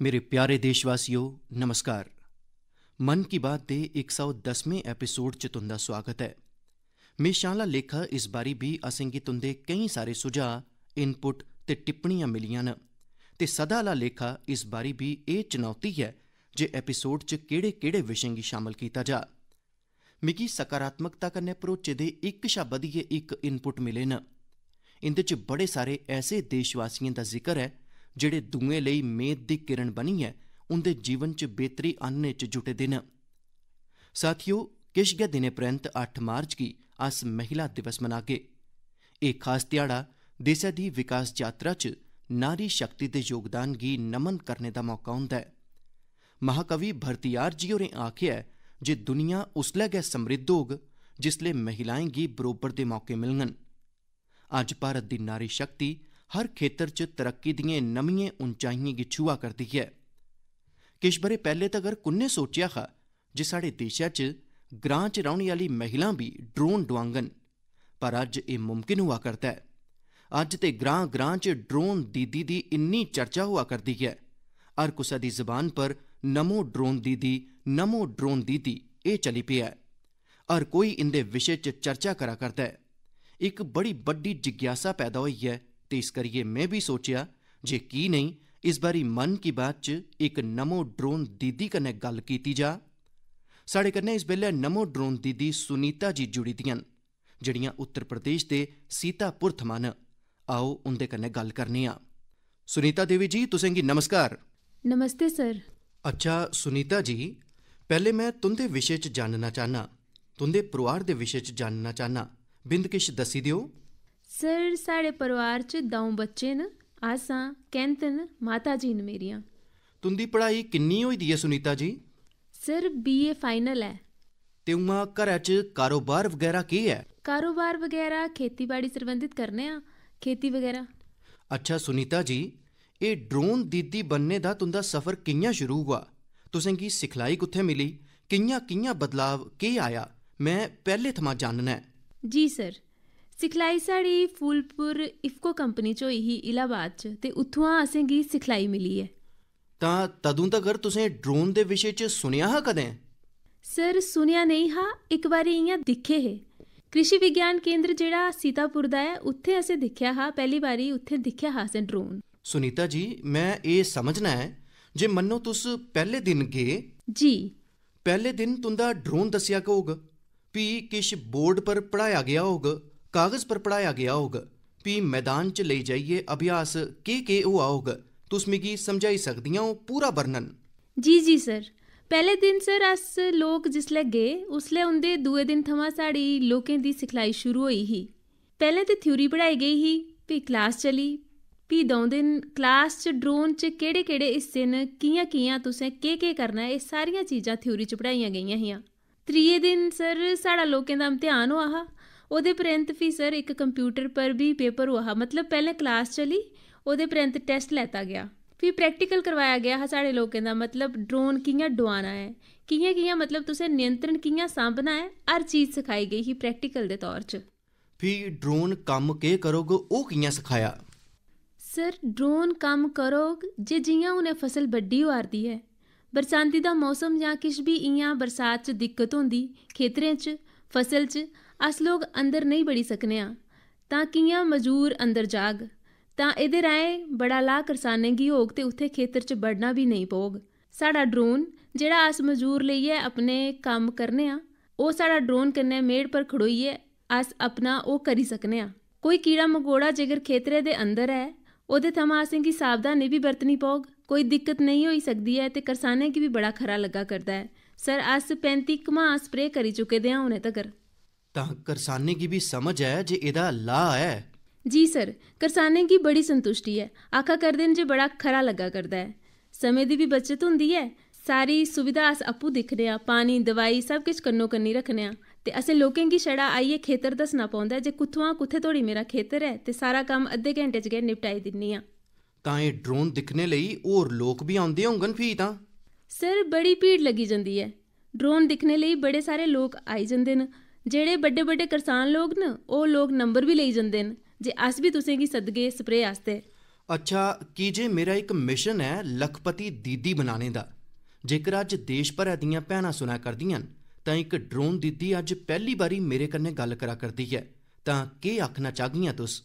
ਮੇਰੇ ਪਿਆਰੇ ਦੇਸ਼ਵਾਸੀਓ ਨਮਸਕਾਰ ਮਨ ਕੀ ਬਾਤ ਦੇ 110ਵੇਂ ਐਪੀਸੋਡ ਚ ਤੁੰਦਾ ਸਵਾਗਤ ਹੈ ਮੇਸ਼ਾਲਾ ਲੇਖਾ ਇਸ ਬਾਰੀ ਵੀ ਕੀ ਤੁੰਦੇ ਕਈ ਸਾਰੇ ਸੁਝਾ ਇਨਪੁਟ ਤੇ ਟਿੱਪਣੀਆਂ ਮਿਲੀਆਂ ਨੇ ਤੇ ਸਦਾਲਾ ਲੇਖਾ ਇਸ ਬਾਰੀ ਵੀ ਇਹ ਚੁਣੌਤੀ ਹੈ ਜੇ ਐਪੀਸੋਡ ਚ ਕਿਹੜੇ-ਕਿਹੜੇ ਵਿਸ਼ੇ ਗੀ ਸ਼ਾਮਲ ਕੀਤਾ ਜਾ ਮਿਗੀ ਸਕਾਰਾਤਮਕਤਾ ਕਰਨੇ ਪਰੋਚੇ ਦੇ ਇੱਕ ਸ਼ਬਦੀਏ ਇੱਕ ਇਨਪੁਟ ਮਿਲੇ ਨਾ ਇੰਦੇ ਚ ਬੜੇ ਸਾਰੇ ਐਸੇ ਦੇਸ਼ਵਾਸੀਆਂ ਦਾ ਜ਼ਿਕਰ ਹੈ ਜਿਹੜੇ ਦੂਏ ਲਈ ਮੇਦ ਦੀ ਕਿਰਨ ਬਣੀ ਹੈ ਉਹਦੇ ਜੀਵਨ 'ਚ ਬਿਹਤਰੀ ਆਨਣੇ 'ਚ ਜੁਟੇ ਦਿਨ ਸਾਥੀਓ ਕਿਸ਼ਗਿਆ ਦਿਨੇ ਪ੍ਰੰਤ 8 ਮਾਰਚ ਕੀ ਅਸ ਮਹਿਲਾ ਦਿਵਸ ਮਨਾਗੇ ਇਹ ਖਾਸ ਦਿਹਾੜਾ ਦੇਸ਼ ਦੀ ਵਿਕਾਸ ਯਾਤਰਾ 'ਚ ਨਾਰੀ ਸ਼ਕਤੀ ਦੇ ਯੋਗਦਾਨ ਗੀ ਨਮਨ ਕਰਨੇ ਦਾ ਮੌਕਾ ਹੁੰਦਾ ਹੈ ਮਹਾਕਵੀ ਭਰਤੀਆਰ ਜੀ ਹੋਰੇ ਆਖਿਆ ਜੇ ਦੁਨੀਆ ਉਸਲੇ ਗੈ ਸਮਰਿੱਧ ਹੋਗ ਜਿਸਲੇ ਮਹਿਲਾएं ਗੀ ਬਰੋਬਰ ਦੇ ਮੌਕੇ ਮਿਲਣ ਅੱਜ ਭਾਰਤ ਦੀ ਨਾਰੀ ਸ਼ਕਤੀ ਹਰ ਖੇਤਰ 'ਚ ਤਰੱਕੀ ਦੀਆਂ ਨਵੀਆਂ ਉਚਾਈਆਂ ਗਿਛੂਆ ਕਰਦੀ ਹੈ ਕਿਸ਼ਬਰੇ ਪਹਿਲੇ ਤਾਂ ਅਗਰ ਕੁੰਨੇ ਸੋਚਿਆ ਖਾ ਜੇ ਸਾਡੇ ਦੇਸ਼ਾ 'ਚ ਗ੍ਰਾਂ 'ਚ ਰਹਿਣ ਵਾਲੀ ਮਹਿਲਾ ਵੀ ਡਰੋਨ ਡਵਾਂਗਨ ਪਰ ਅੱਜ ਇਹ ਮੁਮਕਿਨ ਹੋਆ ਕਰਦਾ ਹੈ ਅੱਜ ਤੇ ਗ੍ਰਾਂ ਗ੍ਰਾਂ 'ਚ ਡਰੋਨ ਦੀਦੀ ਦੀ ਇੰਨੀ ਚਰਚਾ ਹੋਆ ਕਰਦੀ ਹੈ ਅਰ ਕੁਸਾ ਦੀ ਜ਼ਬਾਨ ਪਰ ਨਮੋ ਡਰੋਨ ਦੀਦੀ ਨਮੋ ਡਰੋਨ ਦੀਦੀ ਇਹ ਚਲੀ ਪਿਆ ਹੈ ਅਰ ਕੋਈ ਇੰਦੇ ਵਿਸ਼ੇ 'ਚ ਚਰਚਾ ਕਰਾ ਕਰਦਾ ਹੈ ਇੱਕ ਬੜੀ ਵੱਡੀ ਜਿਗਿਆਸਾ ਪੈਦਾ ਹੋਈ ਹੈ ਤੇ ਇਸ ਕਰੀਏ ਮੈਂ ਵੀ ਸੋਚਿਆ ਜੇ ਕੀ ਨਹੀਂ ਇਸ ਬਾਰੀ ਮਨ ਕੀ ਬਾਤ ਚ ਇੱਕ ਨਮੋ ਡਰੋਨ ਦੀਦੀ ਕਨੇ ਗੱਲ ਕੀਤੀ ਜਾ ਸਾਡੇ ਕਨੇ ਇਸ ਵੇਲੇ ਨਮੋ ਡਰੋਨ ਦੀਦੀ ਸੁਨੀਤਾ ਜੀ ਜੁੜੀ ਦੀਆਂ ਜਿਹੜੀਆਂ ਉੱਤਰ ਪ੍ਰਦੇਸ਼ ਦੇ ਸੀਤਾਪੁਰ ਥਮਨ ਆਓ ਉਹਦੇ ਕਨੇ ਗੱਲ ਕਰਨੀ ਆ ਸੁਨੀਤਾ ਦੇਵੀ ਜੀ ਤੁਸੀਂ ਕੀ ਨਮਸਕਾਰ ਨਮਸਤੇ ਸਰ ਅੱਛਾ ਸੁਨੀਤਾ ਜੀ ਪਹਿਲੇ ਮੈਂ ਤੁੰਦੇ ਵਿਸ਼ੇ ਚ ਜਾਣਨਾ ਚਾਹਨਾ ਤੁੰਦੇ ਪਰਿਵਾਰ ਦੇ ਵਿਸ਼ੇ ਚ ਜਾਣਨਾ ਚਾਹਨਾ ਬਿੰਦਕਿਸ਼ ਦੱਸੀ ਦਿਓ ਸਰ ਸਾਡੇ ਪਰਿਵਾਰ ਚ ਦੋਂ ਬੱਚੇ ਨੇ ਆਸਾਂ ਕੈਂਤਨ ਮਾਤਾ ਜੀ ਨੇ ਮੇਰੀਆਂ ਤੁੰਦੀ ਪੜ੍ਹਾਈ ਕਿੰਨੀ ਹੋਈ ਦੀ ਹੈ ਸੁਨੀਤਾ ਜੀ ਸਰ ਬੀਏ ਫਾਈਨਲ ਹੈ ਤੇ ਉਮਾ ਘਰ ਚ ਕਾਰੋਬਾਰ ਵਗੈਰਾ ਕੀ ਹੈ ਕਾਰੋਬਾਰ ਵਗੈਰਾ ਖੇਤੀਬਾੜੀ ਸਰਬੰਧਿਤ ਕਰਨੇ ਆ ਖੇਤੀ ਵਗੈਰਾ ਅੱਛਾ ਸੁਨੀਤਾ ਜੀ ਇਹ ਡਰੋਨ ਦੀਦੀ ਬੰਨੇ ਦਾ ਤੁੰਦਾ ਸਫ਼ਰ ਕਿੰਨਾ ਸ਼ੁਰੂ ਹੋਆ ਤੁਸੀਂ ਕੀ ਸਿਖਲਾਈ ਕਿੱਥੇ ਮਿਲੀ ਕਿੰਨਾ ਕਿੰਨਾ ਬਦਲਾਵ ਕੀ ਆਇਆ ਮੈਂ ਪਹਿਲੇ ਥਮਾ ਜਾਣਨਾ ਹੈ ਜੀ ਸਰ ਸਿਖਲਾਈ ਸਾਡੀ ਫੂਲਪੁਰ ਇਫਕੋ ਕੰਪਨੀ ਚ ਹੀ ਇਲਾਬਾਦ ਚ ਤੇ ਆ ਅਸੀਂ ਗੀ ਸਿਖਲਾਈ ਮਿਲੀ ਹੈ ਤਾਂ ਤਦੋਂ ਤੱਕ ਅਗਰ ਤੁਸੀਂ ਡਰੋਨ ਦੇ ਵਿਸ਼ੇ ਚ ਸੁਨਿਆ ਹਾ ਕਦੇ ਸਰ ਸੁਨਿਆ ਨਹੀਂ ਹਾ ਇੱਕ ਵਾਰੀ ਇਆਂ ਦਿਖੇ ਹੈ ਕ੍ਰਿਸ਼ੀ ਵਿਗਿਆਨ ਕੇਂਦਰ ਜਿਹੜਾ ਸੀਤਾਪੁਰ ਦਾ ਹੈ ਉੱਥੇ ਅਸੀਂ ਦਿਖਿਆ ਹਾ ਪਹਿਲੀ ਵਾਰੀ ਉੱਥੇ ਦਿਖਿਆ ਹਾ ਸੈਂ ਡਰੋਨ ਸੁਨੀਤਾ ਜੀ ਮੈਂ ਇਹ ਸਮਝਣਾ ਹੈ ਜੇ ਮੰਨੋ ਤੁਸ ਪਹਿਲੇ ਦਿਨ ਗਏ ਜੀ ਪਹਿਲੇ ਦਿਨ ਤੁੰਦਾ ਡਰੋਨ ਦੱਸਿਆ ਕਹੋਗ ਪੀ ਕਿਸ਼ ਬੋਰਡ ਪਰ ਪੜਾਇਆ ਗਿਆ ਹੋਗ कागज पर पढ़ाया गया होग फ्ही मैदान च लेई जाइयै अभ्यास केह् केह् होआ होग तुस मिगी समझाई सकदियां ओ पूरा वर्णन जी जी सर पैह्ले दिन सर अस लोक जिसलै गे उसलै उं'दे दुए दिन थमां साढ़ी लोकें दी सिखलाई शुरू होई ही पैह्लें ते थ्यूरी पढ़ाई गेई ही फ्ही क्लास चली फ्ही द'ऊं दिन क्लास च ड्रोन च केह्ड़े केह्ड़े हिस्से न कि'यां कि'यां तुसें केह् केह् करना ऐ एह् सारियां चीजां थ्यूरी च पढ़ाइयां गेइयां हियां त्रिये दिन सर साढ़ा लोकें दा इम्तेहान होआ हा ਉਹਦੇ ਪ੍ਰੰਤ ਵੀ ਸਰ ਇੱਕ ਕੰਪਿਊਟਰ ਪਰ ਵੀ ਪੇਪਰ ਹੋਆ ਮਤਲਬ ਪਹਿਲੇ ਕਲਾਸ ਚਲੀ ਉਹਦੇ ਪ੍ਰੰਤ ਟੈਸਟ ਲੈਤਾ ਗਿਆ ਫਿਰ ਪ੍ਰੈਕਟੀਕਲ ਕਰਵਾਇਆ ਗਿਆ ਸਾਡੇ ਲੋਕਾਂ ਦਾ ਮਤਲਬ ਡਰੋਨ ਕਿਵੇਂ ਡਵਾਣਾ ਹੈ ਕਿਵੇਂ ਕਿਵੇਂ ਮਤਲਬ ਤੁਸੀਂ ਨਿਯੰਤਰਣ ਕਿਵੇਂ ਸੰਭਣਾ ਹੈ ਹਰ ਚੀਜ਼ ਸਿਖਾਈ ਗਈ ਹੀ ਪ੍ਰੈਕਟੀਕਲ ਦੇ ਤੌਰ 'ਚ ਫਿਰ ਡਰੋਨ ਕੰਮ ਕੇ ਕਰੋਗੇ ਉਹ ਕਿਵੇਂ ਸਿਖਾਇਆ ਸਰ ਡਰੋਨ ਕੰਮ ਕਰੋਗ ਜੇ ਜੀਆਂ ਉਹਨੇ ਫਸਲ ਵੱਡੀ ਵਾਰਦੀ ਹੈ ਬਰਸਾਂਤੀ ਦਾ ਮੌਸਮ ਜਾਂ ਕਿਸ ਵੀ ਇਆਂ ਬਰਸਾਤ 'ਚ ਦਿੱਕਤ ਹੁੰਦੀ ਖੇਤਰੇ 'ਚ ਫਸਲ 'ਚ ਅਸ ਲੋਗ ਅੰਦਰ ਨਹੀਂ ਵੜੀ ਸਕਨੇ ਆ ਤਾਂ ਕਿਆਂ ਮਜ਼ਦੂਰ ਅੰਦਰ ਜਾਗ ਤਾਂ ਇਹਦੇ ਰਾਏ ਬੜਾ ਲਾ ਕਰਸਾਨੇ ਕੀ ਹੋਗ ਤੇ ਉਥੇ ਖੇਤਰ 'ਚ ਵੜਨਾ ਵੀ ਨਹੀਂ ਪੋਗ ਸਾਡਾ ਡਰੋਨ ਜਿਹੜਾ ਅਸ ਮਜ਼ਦੂਰ ਹੈ ਆਪਣੇ ਕੰਮ ਕਰਨੇ ਆ ਉਹ ਸਾਡਾ ਡਰੋਨ ਕਿੰਨੇ ਮੇੜ ਪਰ ਖੜੋਈ ਹੈ ਅਸ ਆਪਣਾ ਉਹ ਕਰੀ ਸਕਨੇ ਆ ਕੋਈ ਕੀੜਾ ਮਗੋੜਾ ਜੇਕਰ ਖੇਤਰੇ ਦੇ ਅੰਦਰ ਹੈ ਉਹਦੇ ਥਮਾ ਅਸੀਂ ਕੀ ਸਾਵਧਾਨੀ ਵੀ ਵਰਤਨੀ ਪੋਗ ਕੋਈ ਦਿੱਕਤ ਨਹੀਂ ਹੋਈ ਸਕਦੀ ਹੈ ਤੇ ਕਰਸਾਨੇ ਕੀ ਵੀ ਬੜਾ ਖਰਾ ਲੱਗਾ ਕਰਦਾ ਹੈ ਸਰ ਅਸ 35 पैंती कमा ਕਰੀ करी चुके दे उन्हें तकर ता करसाने की भी समझ है जे एदा ला है जी सर करसाने की बड़ी संतुष्टि है आखा कर दिन जे बड़ा खरा लगा करदा ਸਮੇਂ ਦੀ ਵੀ ਬਚਤ ਹੁੰਦੀ ਹੈ ਸਾਰੀ ਸੁਵਿਧਾ ਅਸ ਆਪੂ ਦਿਖਦੇ ਆ ਪਾਣੀ ਦਵਾਈ ਸਭ ਕੁਝ ਕੰਨੋ ਕੰਨੀ ਰੱਖਨੇ ਆ ਤੇ ਅਸੇ ਲੋਕਾਂ ਕੀ ਛੜਾ ਆਈਏ ਖੇਤਰ ਦੱਸਣਾ ਪਉਂਦਾ ਜੇ ਕੁਥਵਾ ਕੁੱਥੇ ਤੋੜੀ ਮੇਰਾ ਖੇਤਰ ਹੈ ਤੇ ਸਾਰਾ ਕੰਮ ਅੱਧੇ ਘੰਟੇ ਚ ਗਏ ਨਿਪਟਾਈ ਦਿੰਨੀ ਆ ਤਾਂ ਇਹ ਡਰੋਨ ਦਿਖਨੇ ਲਈ ਹੋਰ ਲੋਕ ਵੀ ਆਉਂਦੇ ਹੋਣਗੇ ਫੀ ਤਾਂ ਸਰ ਬੜੀ ਭੀੜ ਲੱਗੀ ਜਾਂਦੀ ਹੈ ਡਰੋਨ ਦਿਖਣੇ ਲਈ ਬੜੇ ਸਾਰੇ ਲੋਕ ਆਈ ਜਾਂਦੇ ਨੇ ਜਿਹੜੇ ਵੱਡੇ ਵੱਡੇ ਕਿਸਾਨ ਲੋਕ ਨੇ ਉਹ ਲੋਕ ਨੰਬਰ ਵੀ ਲਈ ਜਾਂਦੇ ਨੇ ਜੇ ਅਸ ਵੀ ਤੁਸੀਂ ਕੀ ਸਦਗੇ ਸਪਰੇ ਆਸਤੇ ਅੱਛਾ ਕੀ ਜੇ ਮੇਰਾ ਇੱਕ ਮਿਸ਼ਨ ਹੈ ਲਖਪਤੀ ਦੀਦੀ ਬਣਾਉਣੇ ਦਾ ਜੇਕਰ ਅੱਜ ਦੇਸ਼ ਭਰ ਦੀਆਂ ਭੈਣਾਂ ਸੁਣਾ ਕਰਦੀਆਂ ਤਾਂ ਇੱਕ ਡਰੋਨ ਦੀਦੀ ਅੱਜ ਪਹਿਲੀ ਵਾਰੀ ਮੇਰੇ ਕੰਨੇ ਗੱਲ ਕਰਾ ਕਰਦੀ ਹੈ ਤਾਂ ਕੀ ਆਖਣਾ ਚਾਹਗੀਆਂ ਤੁਸ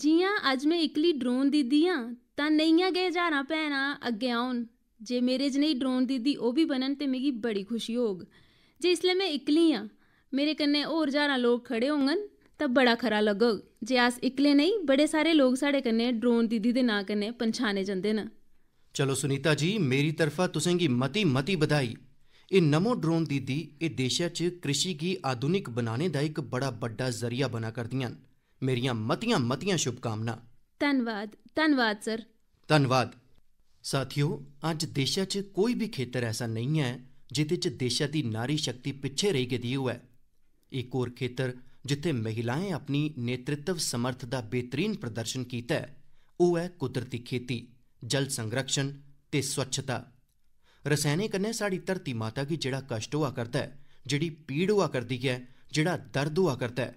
ਜੀਆਂ ਅੱਜ ਮੈਂ ਇਕਲੀ ਡਰੋਨ ਦੀਦੀ ਹਾਂ ਤਾਂ ਨਈਆਂ ਗਏ ਜਾਣਾ ਪੈਣਾ ਅੱਗੇ ਆਉਣ जे मेरे जनेही ड्रोन दीदी ओह् बी बनन ते मिगी बड़ी खुशी होग जे इसलै में इक्कली आं मेरे कन्नै होर ज्हारां लोग खड़े होङन तां बड़ा खरा लग्गग जे अस इक्कले नेईं बड़े सारे लोग साढ़े कन्नै ड्रोन दीदी दे नांऽ कन्नै पन्छाने जंदे न चलो सुनीता जी मेरी तरफा तुसेंगी मती मती बधाई एह् नमो ड्रोन दीदी एह् देशै च कृषि गी आधुनिक बनाने दा इक बड़ा बड्डा जरिया बना करदियां न मेरियां मतियां मतियां शुभकामनां धन्नवाद धन्नवाद सर धन्नवाद ਸਾਥੀਓ ਅੱਜ ਦੇਸ਼ਾ 'ਚ ਕੋਈ ਵੀ ਖੇਤਰ ਐਸਾ ਨਹੀਂ ਹੈ ਜਿੱਥੇ 'ਚ ਦੇਸ਼ਾ ਦੀ ਨਾਰੀ ਸ਼ਕਤੀ ਪਿੱਛੇ ਰਹਿ ਗਈ ਹੋਵੇ ਇੱਕ ਹੋਰ ਖੇਤਰ ਜਿੱਥੇ ਮਹਿਲਾਵਾਂ ਆਪਣੀ ਨੇਤ੍ਰਿਤਵ ਸਮਰਥ ਦਾ ਬਿਹਤਰੀਨ ਪ੍ਰਦਰਸ਼ਨ ਕੀਤਾ ਹੈ ਉਹ ਹੈ ਕੁਦਰਤੀ ਖੇਤੀ ਜਲ ਸੰਰਕਸ਼ਣ ਤੇ ਸਵੱਛਤਾ ਰਸਾਇਣਿਕ ਨੇ ਸਾਡੀ ਧਰਤੀ ਮਾਤਾ ਕੀ ਜਿਹੜਾ ਕਸ਼ਟ ਹੋਆ ਕਰਦਾ ਹੈ ਜਿਹੜੀ ਪੀੜ ਹੋਆ ਕਰਦੀ ਹੈ ਜਿਹੜਾ ਦਰਦ ਹੋਆ ਕਰਦਾ ਹੈ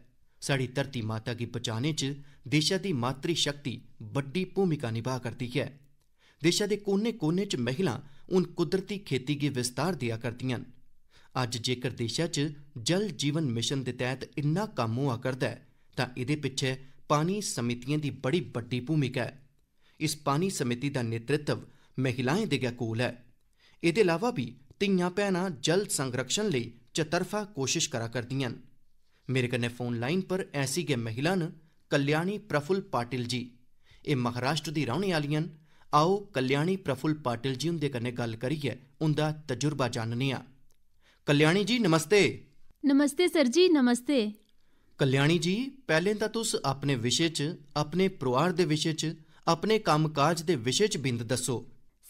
ਸਾਡੀ ਧਰਤੀ ਮਾਤਾ ਕੀ ਬਚਾਣੇ 'ਚ ਦੇਸ਼ਾ ਦੀ ਮਾਤਰੀ ਸ਼ਕਤੀ ਵੱਡੀ ਭੂਮਿਕਾ ਨਿਭਾ ਕਰਦੀ ਹੈ ਦੇਸ਼ਾ ਦੇ ਕੋਨੇ-ਕੋਨੇ 'ਚ ਮਹਿਲਾ ਉਹਨ ਕੁਦਰਤੀ ਖੇਤੀ ਦੇ ਵਿਸਤਾਰ ਦਿਆ ਕਰਦੀਆਂ ਅੱਜ ਜੇਕਰ ਦੇਸ਼ਾ 'ਚ ਜਲ ਜੀਵਨ ਮਿਸ਼ਨ ਦੇ ਤਹਿਤ ਇੰਨਾ ਕੰਮ ਹੋਆ ਕਰਦਾ ਤਾਂ ਇਹਦੇ ਪਿੱਛੇ ਪਾਣੀ ਸਮਿਤੀਆਂ ਦੀ ਬੜੀ ਵੱਡੀ ਭੂਮਿਕਾ ਹੈ ਇਸ ਪਾਣੀ ਸਮਿਤੀ ਦਾ ਨੇਤ੍ਰਿਤਵ ਮਹਿਲਾਵਾਂ ਦੇ ਗਿਆ ਕੋਲ ਹੈ ਇਹਦੇ ਇਲਾਵਾ ਵੀ ਤੀਆਂ ਪੈਣਾ ਜਲ ਸੰਰਕਸ਼ਣ ਲਈ ਚਤਰਫਾ ਕੋਸ਼ਿਸ਼ ਕਰਾ ਕਰਦੀਆਂ ਮੇਰੇ ਕੰਨੇ ਫੋਨ ਲਾਈਨ ਪਰ ਐਸੀ ਗੇ ਮਹਿਲਾ ਨ ਕਲਿਆਣੀ ਪ੍ਰਫੁੱਲ ਪਾਟਿਲ ਜੀ ਇਹ ਮਹਾਰਾਸ਼ਟਰ ਦੀ ਰਹਿਣ ਵਾਲੀਆਂ ਆਓ ਕਲਿਆਣੀ ਪ੍ਰਫੁੱਲ ਪਾਟਿਲ ਜੀ ਹੁੰਦੇ ਕਰਨੇ ਗੱਲ ਕਰੀਏ ਉਹਦਾ ਤਜਰਬਾ ਜਾਣਨੇ ਆ ਕਲਿਆਣੀ ਜੀ ਨਮਸਤੇ ਨਮਸਤੇ ਸਰ ਜੀ ਨਮਸਤੇ ਕਲਿਆਣੀ ਜੀ ਪਹਿਲੇ ਤਾਂ ਤੁਸ ਆਪਣੇ ਵਿਸ਼ੇ 'ਚ ਆਪਣੇ ਪਰਿਵਾਰ ਦੇ ਵਿਸ਼ੇ 'ਚ ਆਪਣੇ ਕੰਮ ਕਾਜ ਦੇ ਵਿਸ਼ੇ 'ਚ ਬਿੰਦ ਦੱਸੋ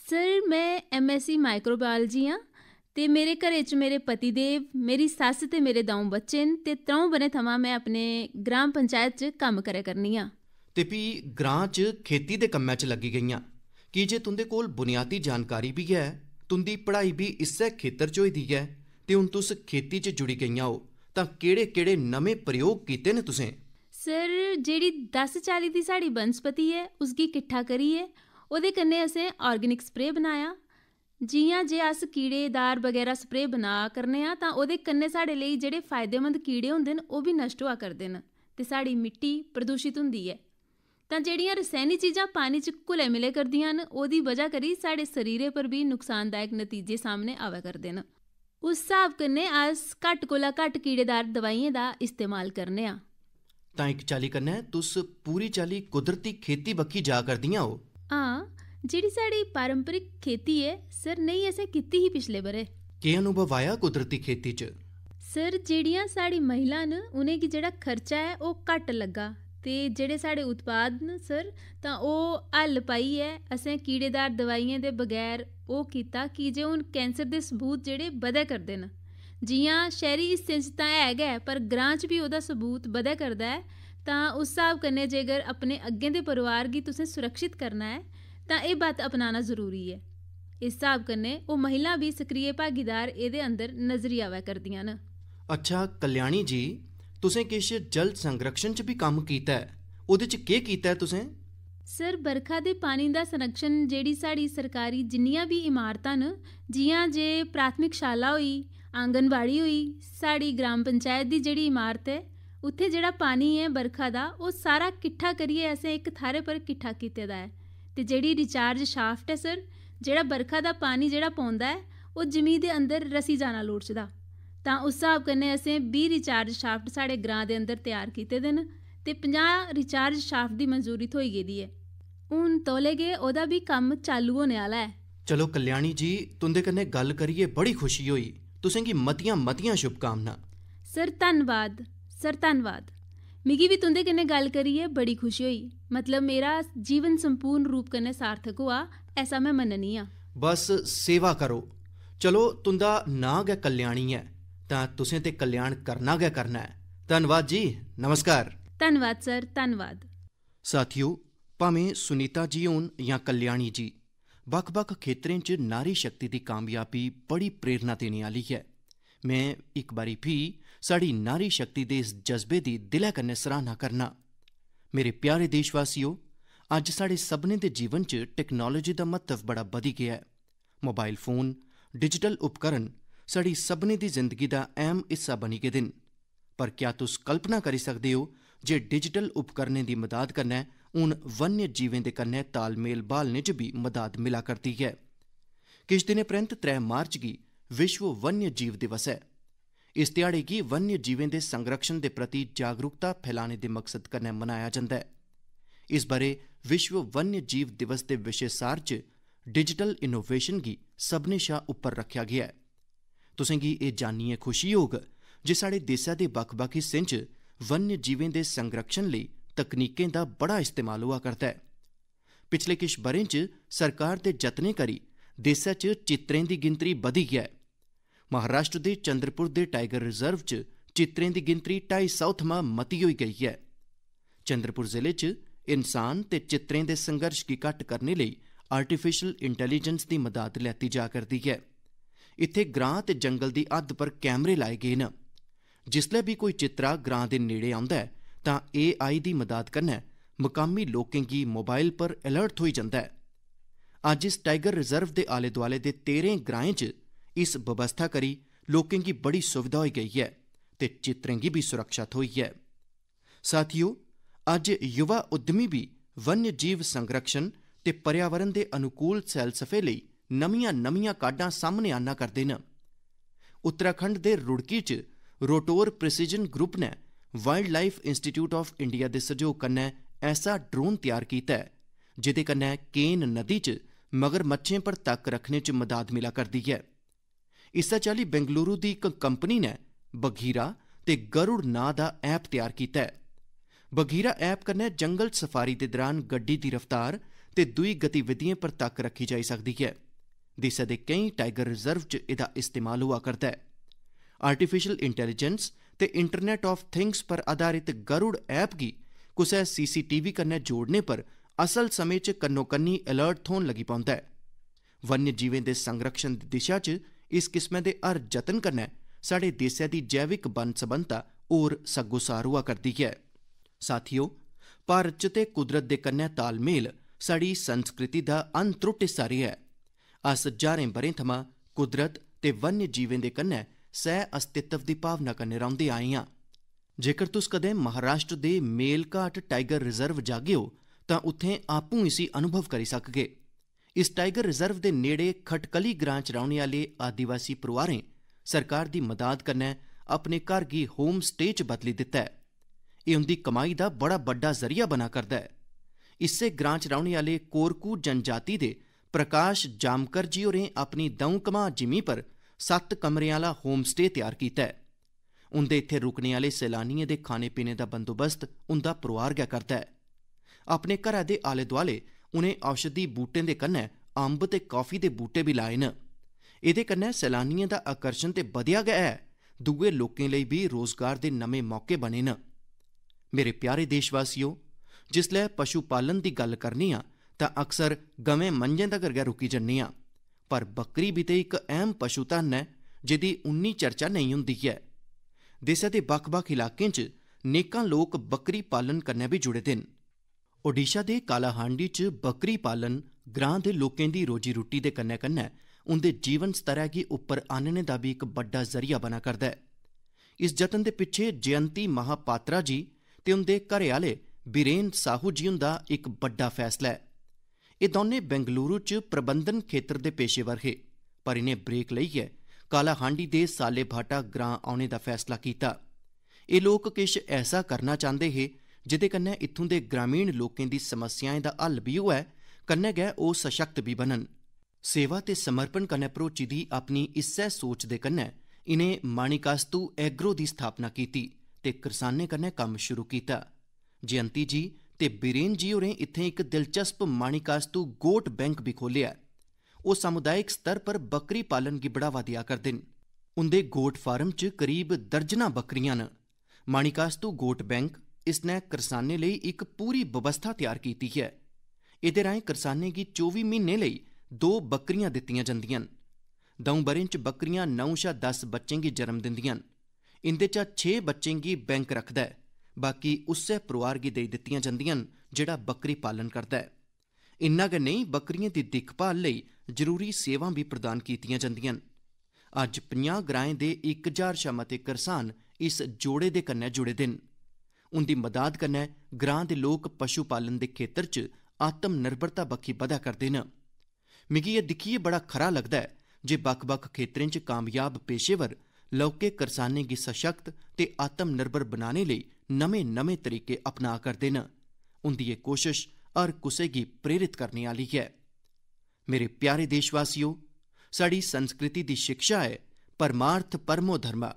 ਸਰ ਮੈਂ ਐਮ ਐਸ ਸੀ ਮਾਈਕਰੋਬਾਇਓਲੋਜੀ ਆ ਤੇ ਮੇਰੇ ਘਰੇ 'ਚ ਮੇਰੇ ਪਤੀ ਦੇਵ ਮੇਰੀ ਸੱਸ ਤੇ ਮੇਰੇ ਦਾਉ ਬੱਚੇ ਨੇ ਤੇ ਤਰੋਂ ਬਨੇ ਥਮਾ ਮੈਂ ਆਪਣੇ ਗ੍ਰਾਮ ਪੰਚਾਇਤ 'ਚ ਕੰਮ ਕਰਿਆ ਕਰਨੀ ਆ ਤੇ ਵੀ ਗ੍ਰਾਮ 'ਚ ਖੇਤੀ ਦੇ ਕੰਮਾਂ 'ਚ ਲੱਗੀ ਗਈਆਂ ਕੀ ਜੇ ਤੁੰਦੇ ਕੋਲ ਬੁਨਿਆਦੀ ਜਾਣਕਾਰੀ ਵੀ ਹੈ ਤੁੰਦੀ ਪੜ੍ਹਾਈ ਵੀ ਇਸੇ ਖੇਤਰ ਚ ਹੋਈ ਦੀ ਹੈ ਤੇ ਹੁਣ ਤੁਸ ਖੇਤੀ ਚ ਜੁੜੀ ਗਈਆਂ ਹੋ ਤਾਂ ਕਿਹੜੇ ਕਿਹੜੇ ਨਵੇਂ ਪ੍ਰਯੋਗ ਕੀਤੇ ਨੇ ਤੁਸੀਂ ਸਰ ਜਿਹੜੀ 1040 ਦੀ ਸਾਡੀ ਬਨਸਪਤੀ ਹੈ ਉਸ ਉਸਦੀ ਇਕੱਠਾ ਕਰੀਏ ਉਹਦੇ ਕੰਨੇ ਅਸੀਂ ਆਰਗੈਨਿਕ ਸਪਰੇ ਬਣਾਇਆ ਜੀਆਂ ਜੇ ਅਸ ਕੀੜੇਦਾਰ ਵਗੈਰਾ ਸਪਰੇ ਬਣਾ ਕਰਨੇ ਆ ਤਾਂ ਉਹਦੇ ਕੰਨੇ ਸਾਡੇ ਲਈ ਜਿਹੜੇ ਫਾਇਦੇਮੰਦ ਕੀੜੇ ਹੁੰਦੇ ਨੇ ਉਹ ਵੀ ਨਸ਼ਟ ਹੋਆ ਕਰਦੇ ਨੇ ਤੇ ਸਾਡੀ ਮਿੱਟੀ ਪ੍ਰਦੂਸ਼ਿਤ ਹੁੰਦੀ ਹੈ ਤਾਂ ਜਿਹੜੀਆਂ ਰਸਾਇਣੀ ਚੀਜ਼ਾਂ ਪਾਣੀ 'ਚ ਘੁਲੇ ਮਿਲੇ ਕਰਦੀਆਂ ਹਨ ਉਹਦੀ ਵਜ੍ਹਾ ਕਰੀ ਸਾਡੇ ਸਰੀਰੇ ਪਰ ਵੀ ਨੁਕਸਾਨਦਾਇਕ ਨਤੀਜੇ ਸਾਹਮਣੇ ਆਵਾ ਕਰਦੇ ਨੇ ਉਸ ਹਿਸਾਬ ਕਰਨੇ ਅਸ ਘੱਟ ਕੋਲਾ ਘੱਟ ਕੀੜੇਦਾਰ ਦਵਾਈਆਂ ਦਾ ਇਸਤੇਮਾਲ ਕਰਨੇ ਆ ਤਾਂ ਇੱਕ ਚਾਲੀ ਕਰਨਾ ਤੁਸ ਪੂਰੀ ਚਾਲੀ ਕੁਦਰਤੀ ਖੇਤੀ ਬੱਕੀ ਜਾ ਕਰਦੀਆਂ ਹੋ ਹਾਂ ਜਿਹੜੀ ਸਾਡੀ ਪਾਰੰਪਰਿਕ ਖੇਤੀ ਹੈ ਸਰ ਨਹੀਂ ਐਸੇ ਕੀਤੀ ਹੀ ਪਿਛਲੇ ਬਰੇ ਕੀ ਅਨੁਭਵ ਆਇਆ ਕੁਦਰਤੀ ਖੇਤੀ 'ਚ ਸਰ ਜਿਹੜੀਆਂ ਸਾਡੀ ਮਹਿਲਾ ਨੇ ਉਹਨੇ ਕੀ ਜਿਹੜਾ ਖਰਚਾ ਹੈ ਉਹ ਘੱਟ ਲੱਗਾ ਤੇ ਜਿਹੜੇ ਸਾਡੇ ਉਤਪਾਦ ਨ ਸਰ ਤਾਂ ਉਹ ਹੱਲ ਪਾਈ ਹੈ ਅਸੀਂ ਕੀੜੇਦਾਰ ਦਵਾਈਆਂ ਦੇ ਬਗੈਰ ਉਹ ਕੀਤਾ ਕਿ ਜੇ ਉਹ ਕੈਂਸਰ ਦੇ ਸਬੂਤ ਜਿਹੜੇ ਵਧੇ ਕਰਦੇ ਨ ਜੀਆਂ ਸ਼ਹਿਰੀ ਸਿੰਚਤਾ ਹੈਗਾ ਪਰ ਗ੍ਰਾਂ ਚ ਵੀ ਉਹਦਾ ਸਬੂਤ ਵਧੇ ਕਰਦਾ ਹੈ ਤਾਂ ਉਸ ਹਿਸਾਬ ਕਰਨੇ ਜੇਗਰ ਆਪਣੇ ਅੱਗੇ ਦੇ ਪਰਿਵਾਰ ਦੀ ਤੁਸੀਂ ਸੁਰੱਖਿਤ ਕਰਨਾ ਹੈ ਤਾਂ ਇਹ ਬਾਤ ਅਪਣਾਉਣਾ ਜ਼ਰੂਰੀ ਹੈ ਇਸ ਹਿਸਾਬ ਕਰਨੇ ਉਹ ਮਹਿਲਾ ਵੀ ਸਕਰੀਏ ਭਾਗੀਦਾਰ ਇਹਦੇ ਅੰਦਰ ਨਜ਼ਰੀਆ ਵਾ ਕਰਦੀਆਂ ਨਾ ਅੱਛਾ ਕਲਿਆਣੀ ਜੀ ਤੁਸੀਂ ਕਿਸ਼ ਜਲ ਸੰਰਖਣ 'ਚ ਵੀ ਕੰਮ ਕੀਤਾ ਹੈ ਉਹਦੇ 'ਚ ਕੀ ਕੀਤਾ ਤੁਸੀਂ ਸਰ ਬਰਖਾ ਦੇ ਪਾਣੀ ਦਾ ਸੰਰਖਣ ਜਿਹੜੀ ਸਾਡੀ ਸਰਕਾਰੀ ਜਿੰਨੀਆਂ ਵੀ ਇਮਾਰਤਾਂ ਨ ਜੀਆਂ ਜੇ ਪ੍ਰਾਥਮਿਕ ਸ਼ਾਲਾ ਹੋਈ ਆਂਗਨਵਾੜੀ ਹੋਈ ਸਾਡੀ ਗ੍ਰਾਮ ਪੰਚਾਇਤ ਦੀ ਜਿਹੜੀ ਇਮਾਰਤ ਹੈ ਉੱਥੇ ਜਿਹੜਾ ਪਾਣੀ ਹੈ ਬਰਖਾ ਦਾ ਉਹ ਸਾਰਾ ਇਕੱਠਾ ਕਰੀਏ ਅਸੀਂ ਇੱਕ ਥਾਰੇ ਪਰ ਇਕੱਠਾ ਕੀਤੇ ਦਾ ਹੈ ਤੇ ਜਿਹੜੀ ਰਿਚਾਰਜ ਸ਼ਾਫਟ ਹੈ ਸਰ ਜਿਹੜਾ ਬਰਖਾ ਦਾ ਪਾਣੀ ਜਿਹੜਾ ਪਾਉਂਦਾ ਹੈ ਉਹ ਜ਼ਮੀਨ ਦੇ ਅੰਦਰ ਰਸੀ ਜਾਣਾ ਲੋੜਚਦਾ ਤਾਂ ਉਸ ਹਿਸਾਬ ਕਰਨੇ ਅਸੀਂ 20 ਰਿਚਾਰਜ ਸ਼ਾਫਟ ਸਾਡੇ ਗ੍ਰਾਂ ਦੇ ਅੰਦਰ ਤਿਆਰ ਕੀਤੇ ਦੇਣ ਤੇ 50 ਰਿਚਾਰਜ ਸ਼ਾਫਟ ਦੀ ਮਨਜ਼ੂਰੀ ਥੋਈ ਗਈ ਦੀ ਹੈ ਹੁਣ ਤੋਲੇਗੇ ਉਹਦਾ ਵੀ ਕੰਮ ਚਾਲੂ ਹੋਣ ਵਾਲਾ ਹੈ ਚਲੋ ਕਲਿਆਣੀ ਜੀ ਤੁੰਦੇ ਕਨੇ ਗੱਲ ਕਰੀਏ ਬੜੀ ਖੁਸ਼ੀ ਹੋਈ ਤੁਸੀਂ ਕੀ ਮਤੀਆਂ ਮਤੀਆਂ ਸ਼ੁਭ ਕਾਮਨਾ ਸਰ ਧੰਨਵਾਦ ਸਰ ਧੰਨਵਾਦ ਮਿਗੀ ਵੀ ਤੁੰਦੇ ਕਨੇ ਗੱਲ ਕਰੀਏ ਬੜੀ ਖੁਸ਼ੀ ਹੋਈ ਮਤਲਬ ਮੇਰਾ ਜੀਵਨ ਸੰਪੂਰਨ ਰੂਪ ਕਨੇ ਸਾਰਥਕ ਹੋਆ ਐਸਾ ਮੈਂ ਮੰਨਨੀ ਆ ਬਸ ਸੇਵਾ ਕਰੋ ਚਲੋ ਤੁੰਦਾ ਨਾਗ ਹੈ ਕਲਿਆਣੀ ਹੈ ਤਾਂ ਤੁਸੀਂ ਤੇ ਕਲਿਆਣ ਕਰਨਾ ਗਿਆ ਕਰਨਾ ਹੈ ਧੰਨਵਾਦ ਜੀ ਨਮਸਕਾਰ ਧੰਨਵਾਦ ਸਰ ਧੰਨਵਾਦ ਸਾਥੀਓ ਭਾਵੇਂ ਸੁਨੀਤਾ ਜੀ ਹੋਣ ਜਾਂ ਕਲਿਆਣੀ ਜੀ ਵੱਖ-ਵੱਖ ਖੇਤਰਾਂ 'ਚ ਨਾਰੀ ਸ਼ਕਤੀ ਦੀ ਕਾਮਯਾਬੀ ਬੜੀ ਪ੍ਰੇਰਣਾ ਦੇਣ ਵਾਲੀ ਹੈ ਮੈਂ ਇੱਕ ਵਾਰੀ ਵੀ ਸਾਡੀ ਨਾਰੀ ਸ਼ਕਤੀ ਦੇ ਇਸ ਜਜ਼ਬੇ ਦੀ ਦਿਲਾਂ ਕੰਨੇ ਸਰਾਹਨਾ ਕਰਨਾ ਮੇਰੇ ਪਿਆਰੇ ਦੇਸ਼ਵਾਸੀਓ ਅੱਜ ਸਾਡੇ ਸਭਨੇ ਦੇ ਜੀਵਨ 'ਚ ਟੈਕਨੋਲੋਜੀ ਦਾ ਮਹੱਤਵ ਬੜਾ ਵਧ ਗਿਆ ਹੈ ਮੋਬਾਈਲ ਫੋਨ ਡਿਜੀਟਲ ਉਪਕਰਨ ਸੜੀ ਸਭਨੇ ਦੀ ਜ਼ਿੰਦਗੀ ਦਾ ਅਹਿਮ ਹਿੱਸਾ ਬਣੀ ਗਏ ਦਿਨ ਪਰ ਕੀ ਤੁਸ ਕਲਪਨਾ ਕਰ ਸਕਦੇ ਹੋ ਜੇ ਡਿਜੀਟਲ ਉਪਕਰਨੇ ਦੀ ਮਦਦ ਕਰਨਾ ਹੁਣ ਵਨਯ ਜੀਵਨ ਦੇ ਕੰਨੇ ਤਾਲਮੇਲ ਬਾਲਨੇ ਚ ਵੀ ਮਦਦ ਮਿਲਾ ਕਰਦੀ ਹੈ ਕਿਸ ਦਿਨੇ ਪ੍ਰੰਤ 3 ਮਾਰਚ ਗੀ ਵਿਸ਼ਵ ਵਨਯ ਜੀਵ ਦਿਵਸ ਹੈ ਇਸ ਦਿਹਾੜੇ ਕੀ ਵਨਯ ਜੀਵਨ ਦੇ ਸੰਰਖਣ ਦੇ ਪ੍ਰਤੀ ਜਾਗਰੂਕਤਾ ਫੈਲਾਣੇ ਦੇ ਮਕਸਦ ਕਰਨੇ ਮਨਾਇਆ ਜਾਂਦਾ ਹੈ ਇਸ ਬਾਰੇ ਵਿਸ਼ਵ ਵਨਯ ਜੀਵ ਦਿਵਸ ਦੇ ਵਿਸ਼ੇਸਾਰ ਚ ਡਿਜੀਟਲ ਇਨੋਵੇਸ਼ਨ ਗੀ ਸਭਨੇ ਸ਼ਾ ਉੱਪਰ ਰੱਖਿਆ ਗਿਆ ਹੈ ਤੁਸੀਂ ਕੀ ਇਹ ਜਾਣੀਏ ਖੁਸ਼ੀ ਹੋਗ ਜੇ ਸਾਡੇ ਦੇਸ਼ਾਂ ਦੇ ਬੱਕ-ਬੱਕ ਹਿੱਸੇ 'ਚ ਵਨਯ ਜੀਵਾਂ ਦੇ ਸੰਰਖਣ ਲਈ ਤਕਨੀਕਾਂ ਦਾ ਬੜਾ ਇਸਤੇਮਾਲ ਹੋਆ ਕਰਦਾ ਹੈ ਪਿਛਲੇ ਕੁਝ ਬਰੇ 'ਚ ਸਰਕਾਰ ਦੇ ਯਤਨੇ ਕਰੀ ਦੇਸ਼ਾਂ 'ਚ ਚਿੱਤਰੇ ਦੀ ਗਿਣਤੀ ਵਧੀ ਗਿਆ ਮਹਾਰਾਸ਼ਟਰ ਦੇ ਚੰਦਰਪੁਰ ਦੇ ਟਾਈਗਰ ਰਿਜ਼ਰਵ 'ਚ ਚਿੱਤਰੇ ਦੀ ਗਿਣਤੀ 250 ਤੋਂ ਮਤੀ ਹੋਈ ਗਈ ਹੈ ਚੰਦਰਪੁਰ ਜ਼ਿਲ੍ਹੇ 'ਚ ਇਨਸਾਨ ਤੇ ਚਿੱਤਰੇ ਦੇ ਸੰਘਰਸ਼ ਕੀ ਘਟ ਕਰਨ ਲਈ ਆਰਟੀਫੀਸ਼ੀਅਲ ਇੰਟੈਲੀਜੈਂਸ ਦੀ ਮਦਦ ਲੈਤੀ ਜਾ ਕਰਦੀ ਹੈ ਇੱਥੇ ਗ੍ਰਾਂ ਤੇ ਜੰਗਲ ਦੀ ਅੱਧ ਪਰ ਕੈਮਰੇ ਲਾਏ ਗਏ ਨੇ ਜਿਸਲੇ ਵੀ ਕੋਈ ਚਿਤਰਾ ਗ੍ਰਾਂ ਦੇ ਨੇੜੇ ਆਉਂਦਾ ਹੈ ਤਾਂ AI ਦੀ ਮਦਦ ਕਰਨਾ ਮਕਾਮੀ ਲੋਕਾਂ ਦੀ ਮੋਬਾਈਲ ਪਰ ਅਲਰਟ ਹੋਈ ਜਾਂਦਾ ਹੈ ਅੱਜ ਇਸ ਟਾਈਗਰ ਰਿਜ਼ਰਵ ਦੇ ਆਲੇ ਦੁਆਲੇ ਦੇ 13 ਗ੍ਰਾਂ 'ਚ ਇਸ ਵਿਵਸਥਾ ਕਰੀ ਲੋਕਾਂ ਦੀ ਬੜੀ ਸੁਵਿਧਾ ਹੋਈ ਗਈ ਹੈ ਤੇ ਚਿੱਤਰਾਂ ਦੀ ਵੀ ਸੁਰੱਖਿਆ ਹੋਈ ਹੈ ਸਾਥੀਓ ਅੱਜ ਯੁਵਾ ਉਦਮੀ ਵੀ ਵਨਯ ਜੀਵ ਸੰਰਕਸ਼ਣ ਤੇ ਪਰਿਆਵਰਣ ਦੇ ਅਨੁਕੂਲ ਸੈਲਸਫੇ ਲਈ ਨਵੀਆਂ-ਨਵੀਆਂ ਕਾਢਾਂ ਸਾਹਮਣੇ ਆਣਾ ਕਰਦੇ ਨੇ ਉੱਤਰਾਖੰਡ ਦੇ ਰੁੜਕੀ 'ਚ ਰੋਟੋਰ ਪ੍ਰੀਸੀਜਨ ਗਰੁੱਪ ਨੇ Wildlife Institute of India ਦੇ ਸਹਿਯੋਗ ਕੰਨੇ ਐਸਾ ਡਰੋਨ ਤਿਆਰ ਕੀਤਾ ਹੈ ਜਿਹਦੇ ਕੰਨੇ ਕੇਨ ਨਦੀ 'ਚ ਮਗਰਮੱਛੇ ਪਰ ਤੱਕ ਰੱਖਣੇ 'ਚ ਮਦਦ ਮਿਲਾ ਕਰਦੀ ਹੈ ਇਸਾ ਚਾਲੀ ਬੈਂਗਲੁਰੂ ਦੀ ਇੱਕ ਕੰਪਨੀ ਨੇ ਬਘੀਰਾ ਤੇ ਗਰੁੜ ਨਾਂ ਦਾ ਐਪ ਤਿਆਰ ਕੀਤਾ ਹੈ ਬਘੀਰਾ ਐਪ ਕੰਨੇ ਜੰਗਲ ਸਫਾਰੀ ਦੇ ਦੌਰਾਨ ਗੱਡੀ ਦੀ ਰਫ਼ਤਾਰ ਤੇ ਦੂਈ ਗਤੀਵਿਧੀਆਂ ਪਰ ਤੱਕ ਰੱਖੀ ਜਾ ਸਕਦੀ ਹੈ ਦੇਸ਼ ਦੇ ਕਈ ਟਾਈਗਰ ਰਿਜ਼ਰਵ 'ਚ ਇਹਦਾ ਇਸਤੇਮਾਲ ਹੋਆ ਕਰਦਾ ਹੈ ਆਰਟੀਫੀਸ਼ੀਅਲ ਇੰਟੈਲੀਜੈਂਸ ਤੇ ਇੰਟਰਨੈਟ ਆਫ ਥਿੰਗਸ ਪਰ ਆਧਾਰਿਤ ਗਰੁੜ ਐਪ ਕੀ ਕੁਸੇ ਸੀਸੀਟੀਵੀ ਕਨੇ ਜੋੜਨੇ ਪਰ ਅਸਲ ਸਮੇਂ 'ਚ ਕੰਨੋ ਕੰਨੀ ਅਲਰਟ ਥੋਣ ਲੱਗੀ ਪਉਂਦਾ ਹੈ ਵਨਯ ਜੀਵਾਂ ਦੇ ਸੰਰਖਣ ਦੀ ਦਿਸ਼ਾ 'ਚ ਇਸ ਕਿਸਮੇ ਦੇ ਹਰ ਯਤਨ ਕਰਨਾ ਸਾਡੇ ਦੇਸ਼ ਦੀ ਜੈਵਿਕ ਬੰਦ ਸਬੰਧਤਾ ਔਰ ਸੱਗੋਸਾਰ ਹੁਆ ਕਰਦੀ ਹੈ ਸਾਥੀਓ ਪਰ 'ਚ ਕੁਦਰਤ ਦੇ ਕੰਨੇ ਤਾਲਮੇਲ ਸੜੀ ਸੰਸਕ੍ਰਿਤੀ ਦਾ ਅੰਤਰੁੱਟ ਸਾਰੀ ਹੈ अस ज्हारें ब'रें थमां कुदरत ते वन्य जीवें दे कन्नै सह अस्तित्व दी भावना कन्नै रौंह्दे आए आं जेकर तुस कदें महाराष्ट्र दे मेलघाट टाइगर रिजर्व जागे ओ तां उत्थें आपूं इसी अनुभव करी सकगे इस टाइगर रिजर्व दे नेड़े खटकली ग्रां च रौह्ने आह्ले आदिवासी परोआरें सरकार दी मदद कन्नै अपने घर गी होम स्टे च बदली दित्ता ऐ एह् उंदी कमाई दा बड़ा बड्डा ज़रिया बना करदा ऐ इस्सै ग्रां च रौह्ने आह्ले कोरकू जनजाति दे प्रकाश जामकर जी होरें अपनी द'ऊं घमां जिमीं पर सत्त कमरें आह्ला होम स्टे तैयार कीता ऐ उंदे इत्थें रुकने आह्ले सैलानिएं दे खाने पीने दा बंदोबस्त उंदा परोआर गै करदा ऐ अपने घरै दे आले दोआले उनें औषधि बूह्टें दे कन्नै अंब ते कॉफी दे बूह्टे बी लाए न एह्दे कन्नै सैलानिएं दा आकर्शन ते बधेआ गै ऐ दुए लोकें लेई बी रोजगार दे नमें मौके बने न मेरे प्यारे देशवासियो जिसलै पशु पालन दी गल्ल करने आं ਤਾਂ ਅਕਸਰ ਗਵੇਂ ਮੰਜੇ ਤੱਕ ਗਿਆ ਰੁਕੀ ਆ ਪਰ ਬੱਕਰੀ ਵੀ ਤੇ ਇੱਕ ਅਹਿਮ ਪਸ਼ੂ ਧਨ ਹੈ ਜਿਹਦੀ ਉਨੀ ਚਰਚਾ ਨਹੀਂ ਹੁੰਦੀ ਹੈ ਦੇਸ਼ ਦੇ ਵੱਖ ਇਲਾਕੇ 'ਚ ਨੇਕਾਂ ਲੋਕ ਬੱਕਰੀ ਪਾਲਣ ਕਰਨੇ ਵੀ ਜੁੜੇ ਦਿਨ ਓਡੀਸ਼ਾ ਦੇ ਕਾਲਾਹਾਂਡੀ 'ਚ ਬੱਕਰੀ ਪਾਲਣ ਗ੍ਰਾਂ ਦੇ ਲੋਕਾਂ ਦੀ ਰੋਜੀ ਰੋਟੀ ਦੇ ਕੰਨੇ-ਕੰਨੇ ਉਹਦੇ ਜੀਵਨ ਸਤਰ ਕੀ ਉੱਪਰ ਆਨਣੇ ਦਾ ਵੀ ਇੱਕ ਵੱਡਾ ਜ਼ਰੀਆ ਬਣਾ ਕਰਦਾ ਹੈ ਇਸ ਯਤਨ ਦੇ ਪਿੱਛੇ ਜਯੰਤੀ ਮਹਾਪਾਤਰਾ ਜੀ ਤੇ ਉਹਦੇ ਘਰੇ ਵਾਲੇ ਬਿਰੇਨ ਸਾਹੂ ਜੀ ਦਾ ਇੱਕ ਵੱਡਾ ਫੈਸਲਾ ਹੈ ਇਹ ਦੋਨੇ ਬੈਂਗਲੁਰੂ 'ਚ ਪ੍ਰਬੰਧਨ ਖੇਤਰ ਦੇ ਪੇਸ਼ੇਵਰ ਹੈ ਪਰ ਇਹਨੇ ਬ੍ਰੇਕ ਲਈ ਹੈ ਕਾਲਾਹਾਂਡੀ ਦੇ ਸਾਲੇਭਾਟਾ ਗ੍ਰਾਂ ਆਉਣੇ ਦਾ ਫੈਸਲਾ ਕੀਤਾ ਇਹ ਲੋਕ ਕਿਛ ਐਸਾ ਕਰਨਾ ਚਾਹੁੰਦੇ ਹੈ ਜਿਹਦੇ ਕੰਨੇ ਇਥੋਂ ਦੇ ਗ੍ਰਾਮੀਣ ਲੋਕਾਂ ਦੀ ਸਮੱਸਿਆਵਾਂ ਦਾ ਹੱਲ ਵੀ ਹੋਵੇ ਕੰਨੇ ਗਏ ਉਹ ਸਸ਼ਕਤ ਵੀ ਬਣਨ ਸੇਵਾ ਤੇ ਸਮਰਪਣ ਕੰਨੇ ਪ੍ਰੋਚੀ ਦੀ ਆਪਣੀ ਇਸੇ ਸੋਚ ਦੇ ਕੰਨੇ ਇਨੇ ਮਾਨਿਕਾਸਤੂ ਐਗਰੋ ਦੀ ਸਥਾਪਨਾ ਕੀਤੀ ਤੇ ਨੇ ਕੰਨੇ ਕੰਮ ਸ਼ੁਰੂ ਕੀਤਾ ਜਯੰਤੀ ਜੀ ਤੇ ਬਿਰੇਨ ਜੀ ਹੋਰੇ ਇੱਥੇ ਇੱਕ ਦਿਲਚਸਪ ਮਾਣਿਕਾਸਤੂ ਗੋਟ ਬੈਂਕ ਵੀ ਖੋਲਿਆ ਉਹ ਸਮੁਦਾਇਕ ਸਤਰ ਪਰ ਬੱਕਰੀ ਪਾਲਣ ਦੀ ਬੜਾਵਾ ਦਿਆ ਕਰਦੇ ਨੇ ਉਹਦੇ ਗੋਟ ਫਾਰਮ 'ਚ ਕਰੀਬ ਦਰਜਨਾ ਬੱਕਰੀਆਂ ਨੇ ਮਾਣਿਕਾਸਤੂ ਗੋਟ ਬੈਂਕ ਇਸਨੇ ਕਿਸਾਨੇ ਲਈ ਇੱਕ ਪੂਰੀ ਵਿਵਸਥਾ ਤਿਆਰ ਕੀਤੀ ਹੈ ਇਹਦੇ ਰਾਹੀਂ ਕਿਸਾਨੇ ਦੀ 24 ਮਹੀਨੇ ਲਈ ਦੋ ਬੱਕਰੀਆਂ ਦਿੱਤੀਆਂ ਜਾਂਦੀਆਂ ਹਨ ਦਉ ਬਰੇਂ ਚ ਬੱਕਰੀਆਂ 9 ਸ਼ਾ 10 ਬੱਚੇ ਦੀ ਜਨਮ ਦਿੰਦੀਆਂ ਹਨ ਇੰਦੇ ਚਾ 6 ਬੱਚੇ ਦੀ ਬੈਂਕ ਰੱਖਦਾ ਹੈ ਬਾਕੀ ਉਸੇ ਪਰਿਵਾਰ ਕੀ ਦੇ ਦਿੱਤੀਆਂ ਜਾਂਦੀਆਂ ਜਿਹੜਾ ਬੱਕਰੀ ਪਾਲਣ ਕਰਦਾ ਹੈ ਇੰਨਾ ਕਿ ਨਹੀਂ ਬੱਕਰੀਆਂ ਦੀ ਦੇਖਭਾਲ ਲਈ ਜ਼ਰੂਰੀ ਸੇਵਾਵਾਂ ਵੀ ਪ੍ਰਦਾਨ ਕੀਤੀਆਂ ਜਾਂਦੀਆਂ ਅੱਜ 50 ਗ੍ਰਾਂ ਦੇ 1000 ਸ਼ਮਾ ਤੇ ਕਿਸਾਨ ਇਸ ਜੋੜੇ ਦੇ ਕੰਨੇ ਜੁੜੇ ਦਿਨ ਉਹਦੀ ਮਦਦ ਕਰਨਾ ਗ੍ਰਾਂ ਦੇ ਲੋਕ ਪਸ਼ੂ ਪਾਲਣ ਦੇ ਖੇਤਰ 'ਚ ਆਤਮ ਨਿਰਭਰਤਾ ਬੱਕੀ ਵਧਾ ਕਰਦੇ ਨੇ ਮਿਗੀ ਇਹ ਦਿਖੀਏ ਬੜਾ ਖਰਾ ਲੱਗਦਾ ਹੈ ਜੇ ਬੱਕ-ਬੱਕ ਖੇਤਰਾਂ 'ਚ ਕਾਮਯਾਬ ਪੇਸ਼ੇਵਰ ਲੋਕੇ ਕਿਸਾਨਾਂ ਦੀ ਸਸ਼ਕਤ ਤੇ ਆਤਮ ਨਿਰਭਰ ਬਣਾਉਣ ਲਈ ਨਵੇਂ-ਨਵੇਂ ਤਰੀਕੇ ਅਪਣਾ ਕਰਦੇ ਨੇ ਉਹਦੀ ਇਹ ਕੋਸ਼ਿਸ਼ ਹਰ ਕਿਸੇ ਦੀ ਪ੍ਰੇਰਿਤ ਕਰਨੇ ਵਾਲੀ ਹੈ ਮੇਰੇ ਪਿਆਰੇ ਦੇਸ਼ਵਾਸੀਓ ਸਾਡੀ ਸੰਸਕ੍ਰਿਤੀ ਦੀ ਸਿੱਖਿਆ ਹੈ ਪਰਮਾਰਥ ਪਰਮੋ ਧਰਮਾ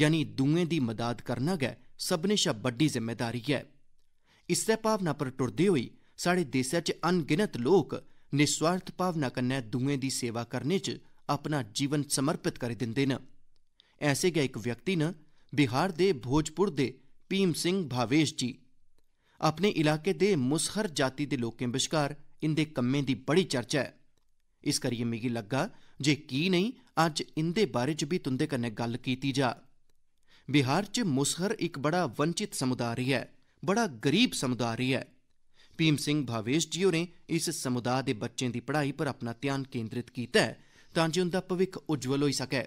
ਯਾਨੀ ਦੂਏ ਦੀ ਮਦਦ ਕਰਨਾ ਹੈ ਸਭਨੇ ਸ਼ਬ ਵੱਡੀ ਜ਼ਿੰਮੇਵਾਰੀ ਹੈ ਇਸੇ ਭਾਵਨਾ ਪਰ ਟੁਰਦੇ ਹੋਈ ਸਾਡੇ ਦੇਸ਼ ਵਿੱਚ ਅਣਗਿਣਤ ਲੋਕ ਨਿਸਵਾਰਥ ਭਾਵਨਾ ਕੰਨੇ ਦੂਏ ਦੀ ਸੇਵਾ ਕਰਨੇ 'ਚ ਆਪਣਾ ਜੀਵਨ ਸਮਰਪਿਤ ਕਰ ਦਿੰਦੇ ਨੇ ਐਸੇ ਗਿਆ ਇੱਕ ਵਿਅਕਤੀ ਨੇ ਬਿਹਾਰ ਦੇ ਭੋਜਪੁਰ ਦੇ ਭੀਮ ਸਿੰਘ ਭਾਵੇਸ਼ ਜੀ ਆਪਣੇ ਇਲਾਕੇ ਦੇ ਮੁਸਹਰ ਜਾਤੀ ਦੇ ਲੋਕਾਂ ਵਿਚਕਾਰ ਇੰਦੇ ਕੰਮੇ ਦੀ ਬੜੀ ਚਰਚਾ ਹੈ ਇਸ ਕਰੀਏ ਮਿਗੀ ਲੱਗਾ ਜੇ ਕੀ ਨਹੀਂ ਅੱਜ ਇੰਦੇ ਬਾਰੇ ਚ ਵੀ ਤੁੰਦੇ ਕਨੇ ਗੱਲ ਕੀਤੀ ਜਾ ਬਿਹਾਰ ਚ ਮੁਸਹਰ ਇੱਕ ਬੜਾ ਵੰਚਿਤ ਸਮੁਦਾਇ ਰਿਹਾ ਹੈ ਬੜਾ ਗਰੀਬ ਸਮੁਦਾਇ ਰਿਹਾ ਹੈ ਭੀਮ ਸਿੰਘ ਭਾਵੇਸ਼ ਜੀ ਹੋਰੇ ਇਸ ਸਮੁਦਾਇ ਦੇ ਬੱਚਿਆਂ ਦੀ ਪੜ੍ਹਾਈ ਪਰ ਆਪਣਾ ਧਿਆਨ ਕੇਂਦਰਿਤ ਕੀਤਾ ਤਾਂ ਜੋ ਉਹਦਾ ਭਵਿੱਖ ਉਜਵਲ ਹੋ ਸਕੇ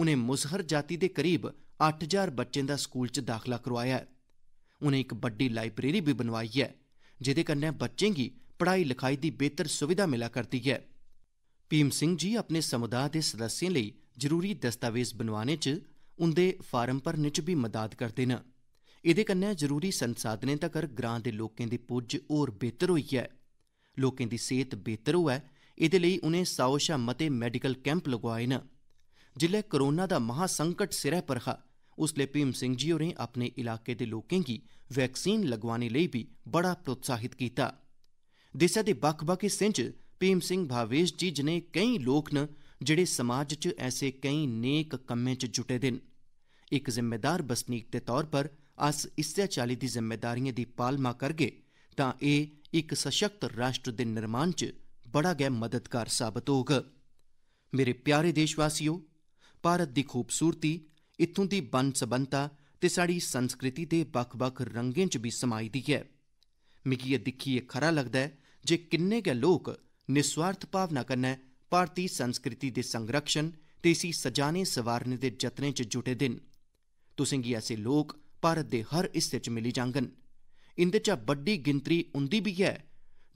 ਉਨੇ ਮੁਸਹਰ ਜਾਤੀ ਦੇ ਕਰੀਬ 8000 ਬੱਚਿਆਂ ਦਾ ਸਕੂਲ 'ਚ ਦਾਖਲਾ ਕਰਵਾਇਆ ਹੈ। ਉਹਨੇ ਇੱਕ ਵੱਡੀ ਲਾਇਬ੍ਰੇਰੀ ਵੀ ਬਣਵਾਈ ਹੈ ਜਿਹਦੇ ਕੰਨੇ ਬੱਚਿਆਂ ਦੀ ਪੜ੍ਹਾਈ ਲਿਖਾਈ ਦੀ ਬਿਹਤਰ ਸੁਵਿਧਾ ਮਿਲਾ ਕਰਦੀ ਹੈ। ਪੀਮ ਸਿੰਘ ਜੀ ਆਪਣੇ ਸਮੁਦਾਇ ਦੇ ਸਦੱਸਿਆਂ ਲਈ ਜ਼ਰੂਰੀ ਦਸਤਾਵੇਜ਼ ਬਣਵਾਉਣੇ 'ਚ ਉਹਦੇ ਫਾਰਮ ਪਰ ਨਿਚ ਵੀ ਮਦਦ ਕਰਦੇ ਨੇ। ਇਹਦੇ ਕੰਨੇ ਜ਼ਰੂਰੀ ਸੰਸਾਧਨਾਂ ਤੱਕਰ ਗ੍ਰਾਂ ਦੇ ਲੋਕਾਂ ਦੀ ਪੁੱਜ ਹੋਰ ਬਿਹਤਰ ਹੋਈ ਹੈ ਲੋਕਾਂ ਦੀ ਸਿਹਤ ਬਿਹਤਰ ਹੈ। ਇਹਦੇ ਲਈ ਉਹਨੇ ਸਾਉਸ਼ਾ ਮਤੇ ਮੈਡੀਕਲ ਕੈਂਪ ਲਗਵਾਏ ਨ ਜਿਲ੍ਹੇ ਕਰੋਨਾ ਦਾ ਮਹਾ ਸੰਕਟ ਸਿਰੇ ਪਰ ਖਾ ਉਸ ਲਈ ਭੀਮ ਸਿੰਘ ਜੀ ਹੋਰੇ ਆਪਣੇ ਇਲਾਕੇ ਦੇ ਲੋਕਾਂ ਕੀ ਵੈਕਸੀਨ ਲਗਵਾਣੇ ਲਈ ਵੀ ਬੜਾ ਪ੍ਰੋਤਸਾਹਿਤ ਕੀਤਾ ਦੇਸ਼ ਦੇ ਬਖ-ਬਖ ਸਿੰਚ ਭੀਮ ਸਿੰਘ ਭਾਵੇਸ਼ ਜੀ ਜਨੇ ਕਈ ਲੋਕ ਨ ਜਿਹੜੇ ਸਮਾਜ 'ਚ ਐਸੇ ਕਈ ਨੇਕ ਕੰਮੇ 'ਚ ਜੁਟੇ ਦਿਨ ਇੱਕ ਜ਼ਿੰਮੇਦਾਰ ਬਸਨੀਕ ਦੇ ਤੌਰ 'ਤੇ ਅਸ ਇਸੇ ਚਾਲੀ ਦੀ ਜ਼ਿੰਮੇਵਾਰੀਆਂ ਦੀ ਪਾਲਮਾ ਕਰਗੇ ਤਾਂ ਇਹ ਇੱਕ ਸਸ਼ਕਤ ਰਾਸ਼ਟਰ ਦੇ ਨਿਰਮਾਣ 'ਚ ਬੜਾ ਗੈ ਮਦਦਗਾਰ ਸਾਬਤ ਹੋਗਾ ਮੇਰੇ ਪਿਆਰੇ ਦੇਸ਼ਵਾਸੀਓ ਭਾਰਤ ਦੀ ਖੂਬਸੂਰਤੀ ਇੱਥੋਂ ਦੀ ਬਨਸਬੰਤਾ ਤੇ ਸਾਡੀ ਸੰਸਕ੍ਰਿਤੀ ਦੇ ਵੱਖ-ਵੱਖ ਰੰਗਾਂ 'ਚ ਵੀ ਸਮਾਈ ਦੀ ਹੈ ਮਿੱਕੀ ਇਹ ਦਿੱਖੀਏ ਖਰਾ ਲੱਗਦਾ ਹੈ ਜੇ ਕਿੰਨੇ ਗੇ ਲੋਕ ਨਿਸਵਾਰਥ ਭਾਵਨਾ ਹੈ ਭਾਰਤੀ ਸੰਸਕ੍ਰਿਤੀ ਦੇ ਸੰਰਖਣ ਤੇ ਇਸੀ ਸਜਾਣੇ ਸਵਾਰਨੇ ਦੇ ਜਤਨੇ 'ਚ ਜੁਟੇ ਦਿਨ ਤੁਸੀਂ ਕੀ ਐਸੇ ਲੋਕ ਭਾਰਤ ਦੇ ਹਰ ਹਿੱਸੇ 'ਚ ਮਿਲੀ ਜਾਂਗਨ ਇੰਦੇ 'ਚ ਵੱਡੀ ਗਿਣਤਰੀ ਹੁੰਦੀ ਵੀ ਹੈ